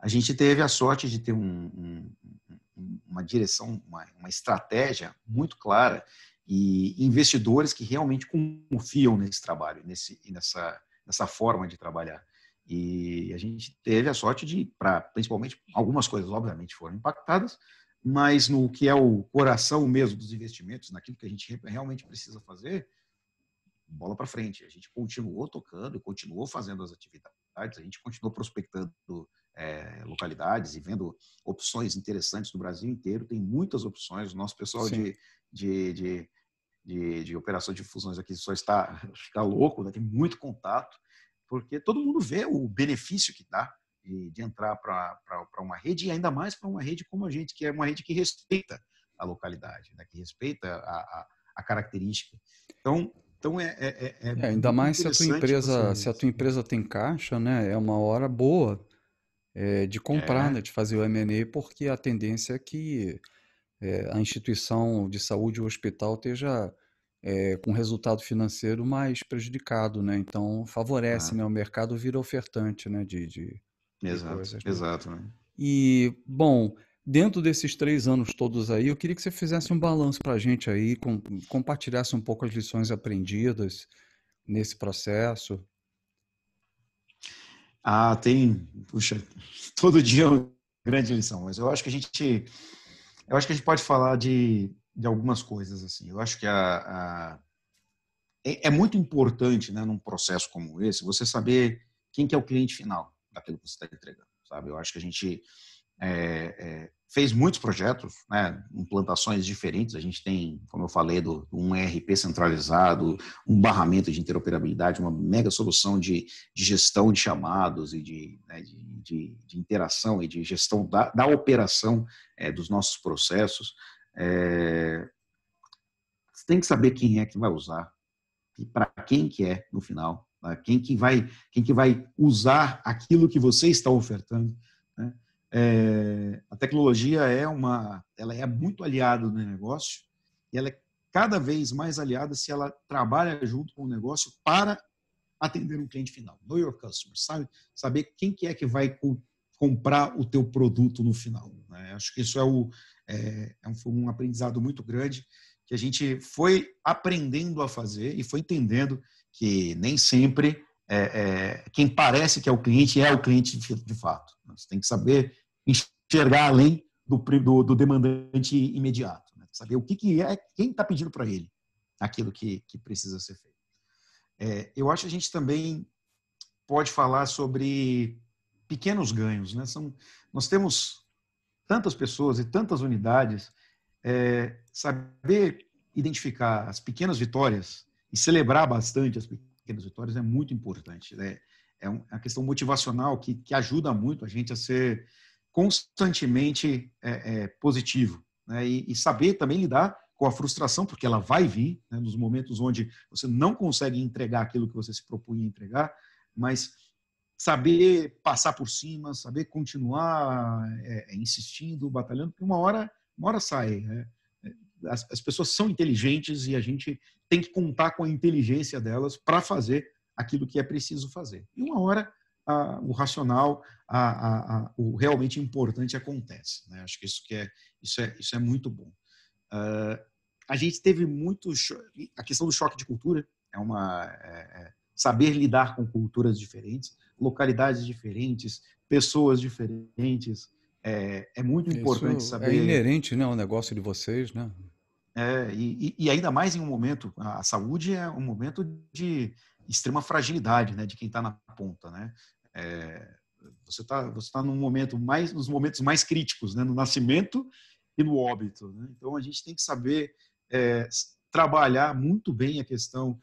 S2: A gente teve a sorte de ter um, um, uma direção, uma, uma estratégia muito clara e investidores que realmente confiam nesse trabalho, nesse, nessa, nessa forma de trabalhar. E a gente teve a sorte de, pra, principalmente, algumas coisas, obviamente, foram impactadas, mas no que é o coração mesmo dos investimentos, naquilo que a gente realmente precisa fazer, bola para frente. A gente continuou tocando, continuou fazendo as atividades, a gente continuou prospectando é, localidades e vendo opções interessantes do Brasil inteiro. Tem muitas opções. O nosso pessoal de, de, de, de, de operação de fusões aqui só está fica louco, né? tem muito contato, porque todo mundo vê o benefício que dá de, de entrar para uma rede e ainda mais para uma rede como a gente, que é uma rede que respeita a localidade, né? que respeita a, a, a característica. Então, então é, é, é, é, é ainda mais se a tua empresa se
S1: a tua empresa tem caixa, né? É uma hora boa é, de comprar, é. né, de fazer o M&A, porque a tendência é que é, a instituição de saúde, o hospital, esteja eh, com resultado financeiro mais prejudicado, né? Então favorece, ah. né? O mercado vira ofertante, né? De, de, exato, de coisas, né? exato. Né? E bom, dentro desses três anos todos aí, eu queria que você fizesse um balanço para a gente aí, com, compartilhasse um pouco as lições aprendidas nesse processo. Ah, tem, puxa,
S2: todo dia é uma grande lição, mas eu acho que a gente eu acho que a gente pode falar de, de algumas coisas assim. Eu acho que a, a é, é, muito importante, né, num processo como esse, você saber quem que é o cliente final daquilo que você está entregando, sabe? Eu acho que a gente é, é, fez muitos projetos, né, implantações diferentes. A gente tem, como eu falei, do, um ERP centralizado, um barramento de interoperabilidade, uma mega solução de, de gestão de chamados e de, né, de, de, de, interação e de gestão da, da operação é, dos nossos processos. É, você tem que saber quem é que vai usar, e para quem que é no final, tá? quem que vai, quem que vai usar aquilo que você está ofertando. Né? É, a tecnologia é uma, ela é muito aliada no negócio e ela é cada vez mais aliada se ela trabalha junto com o negócio para atender um cliente final. Know your customer, sabe? Saber quem que é que vai co comprar o teu produto no final. Né? Acho que isso é, o, é, é um, um aprendizado muito grande que a gente foi aprendendo a fazer e foi entendendo que nem sempre é, é, quem parece que é o cliente é o cliente de, de, fato. Você tem que saber enxergar além do, do, do demandante imediato, né? saber o que, que é, quem está pedindo para ele aquilo que, que precisa ser feito. É, eu acho que a gente também pode falar sobre pequenos ganhos. Né? São, nós temos tantas pessoas e tantas unidades, é, saber identificar as pequenas vitórias e celebrar bastante as pequenas vitórias é muito importante. Né? É, é uma questão motivacional que, que ajuda muito a gente a ser constantemente é, é, positivo né? e, e, saber também lidar com a frustração, porque ela vai vir né? nos momentos onde você não consegue entregar aquilo que você se propunha entregar, mas saber passar por cima, saber continuar é, é, insistindo, batalhando, porque uma hora, uma hora sai. Né? as, as pessoas são inteligentes e a gente tem que contar com a inteligência delas para fazer aquilo que é preciso fazer. E uma hora a, o racional, a, a, o realmente importante acontece. Né? Acho que isso, que é, isso, é, isso é muito bom. Uh, a gente teve muito a questão do choque de cultura é uma é, é, saber lidar com culturas diferentes, localidades diferentes, pessoas diferentes, é, é muito Isso importante saber. É inerente
S1: né, ao negócio de vocês, né?
S2: É, e, e, ainda mais em um momento, a saúde é um momento de extrema fragilidade, né, de quem está na ponta, né? É, você está você tá num momento mais, nos momentos mais críticos, né, no nascimento e no óbito. Né? Então a gente tem que saber é, trabalhar muito bem a questão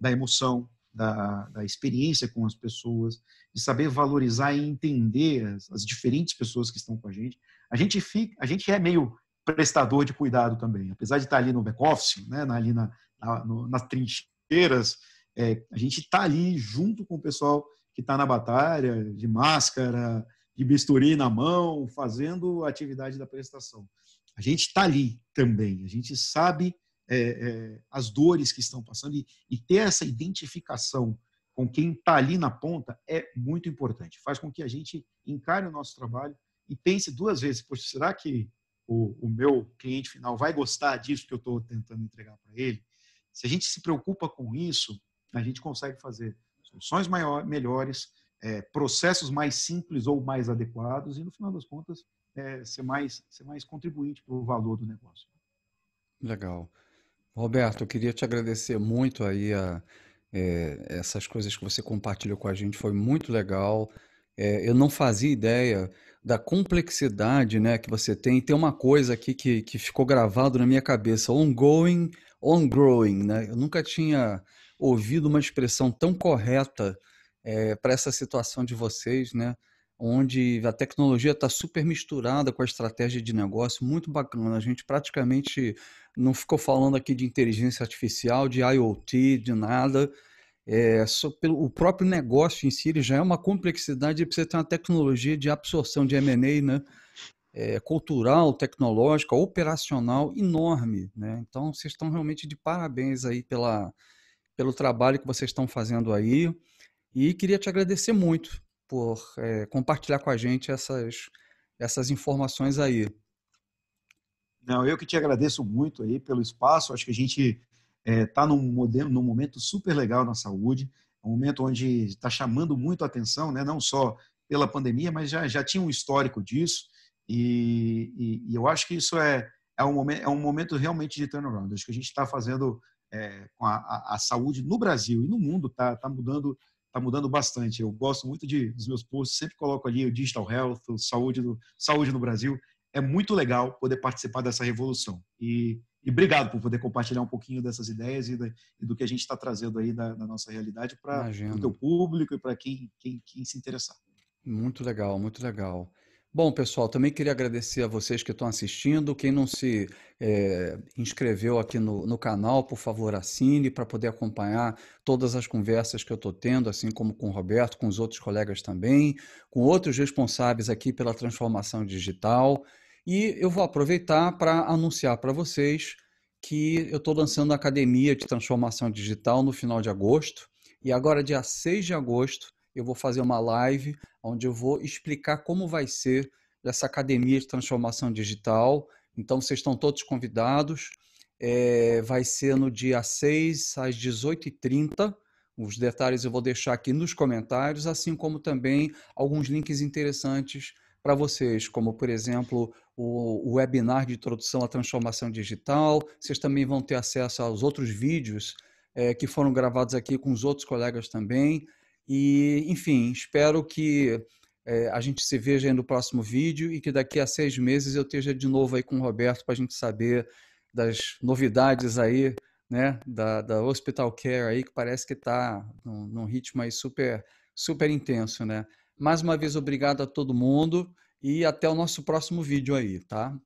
S2: da emoção, da, da, experiência com as pessoas, de saber valorizar e entender as, as, diferentes pessoas que estão com a gente. A gente fica, a gente é meio prestador de cuidado também, apesar de estar ali no back office, né, ali na, na, no, nas trincheiras, é, a gente está ali junto com o pessoal que está na batalha, de máscara, de bisturi na mão, fazendo a atividade da prestação. A gente está ali também, a gente sabe é, é, as dores que estão passando e, e ter essa identificação com quem está ali na ponta é muito importante. Faz com que a gente encare o nosso trabalho e pense duas vezes: Poxa, será que o, o meu cliente final vai gostar disso que eu estou tentando entregar para ele? Se a gente se preocupa com isso, a gente consegue fazer soluções maior, melhores, é, processos mais simples ou mais adequados e, no final das contas, é, ser, mais, ser mais contribuinte para o valor do negócio.
S1: Legal. Roberto, eu queria te agradecer muito aí a, é, essas coisas que você compartilhou com a gente, foi muito legal. É, eu não fazia ideia da complexidade né, que você tem. Tem uma coisa aqui que, que ficou gravado na minha cabeça, ongoing, ongrowing. Né? Eu nunca tinha ouvido uma expressão tão correta é, para essa situação de vocês, né? onde a tecnologia está super misturada com a estratégia de negócio, muito bacana. A gente praticamente não ficou falando aqui de inteligência artificial, de IoT, de nada. É, só pelo, o próprio negócio em si ele já é uma complexidade e precisa ter uma tecnologia de absorção de M&A, né? É, cultural, tecnológica, operacional enorme, né? Então vocês estão realmente de parabéns aí pela, pelo trabalho que vocês estão fazendo aí e queria te agradecer muito por é, compartilhar com a gente essas, essas informações aí. Não, eu que te agradeço
S2: muito aí pelo espaço. Acho que a gente está é, tá num, modelo, num momento super legal na saúde, é um momento onde está chamando muito a atenção, né? não só pela pandemia, mas já, já tinha um histórico disso. E, e, e eu acho que isso é, é, um momento, é um momento realmente de turnaround. Acho que a gente está fazendo é, com a, a, a, saúde no Brasil e no mundo está tá mudando tá mudando bastante. Eu gosto muito de, dos meus posts, sempre coloco ali o Digital Health, o saúde, do, saúde no Brasil é muito legal poder participar dessa revolução. E, e obrigado por poder compartilhar um pouquinho dessas ideias e, da, e do que a gente está trazendo aí da, da nossa realidade para o teu público e para quem, quem, quem se interessar.
S1: Muito legal, muito legal. Bom, pessoal, também queria agradecer a vocês que estão assistindo. Quem não se é, inscreveu aqui no, no, canal, por favor, assine para poder acompanhar todas as conversas que eu estou tendo, assim como com o Roberto, com os outros colegas também, com outros responsáveis aqui pela transformação digital. E eu vou aproveitar para anunciar para vocês que eu estou lançando a Academia de Transformação Digital no final de agosto. E agora, dia 6 de agosto, eu vou fazer uma live onde eu vou explicar como vai ser essa Academia de Transformação Digital. Então, vocês estão todos convidados. É, vai ser no dia 6 às 18h30. Os detalhes eu vou deixar aqui nos comentários, assim como também alguns links interessantes para vocês, como por exemplo o, webinar de introdução à transformação digital. Vocês também vão ter acesso aos outros vídeos é, que foram gravados aqui com os outros colegas também. E, enfim, espero que é, a gente se veja no próximo vídeo e que daqui a seis meses eu esteja de novo aí com o Roberto para a gente saber das novidades aí, né, da, da Hospital Care aí, que parece que está num, num ritmo aí super, super intenso, né? Mais uma vez, obrigado a todo mundo e até o nosso próximo vídeo aí, tá?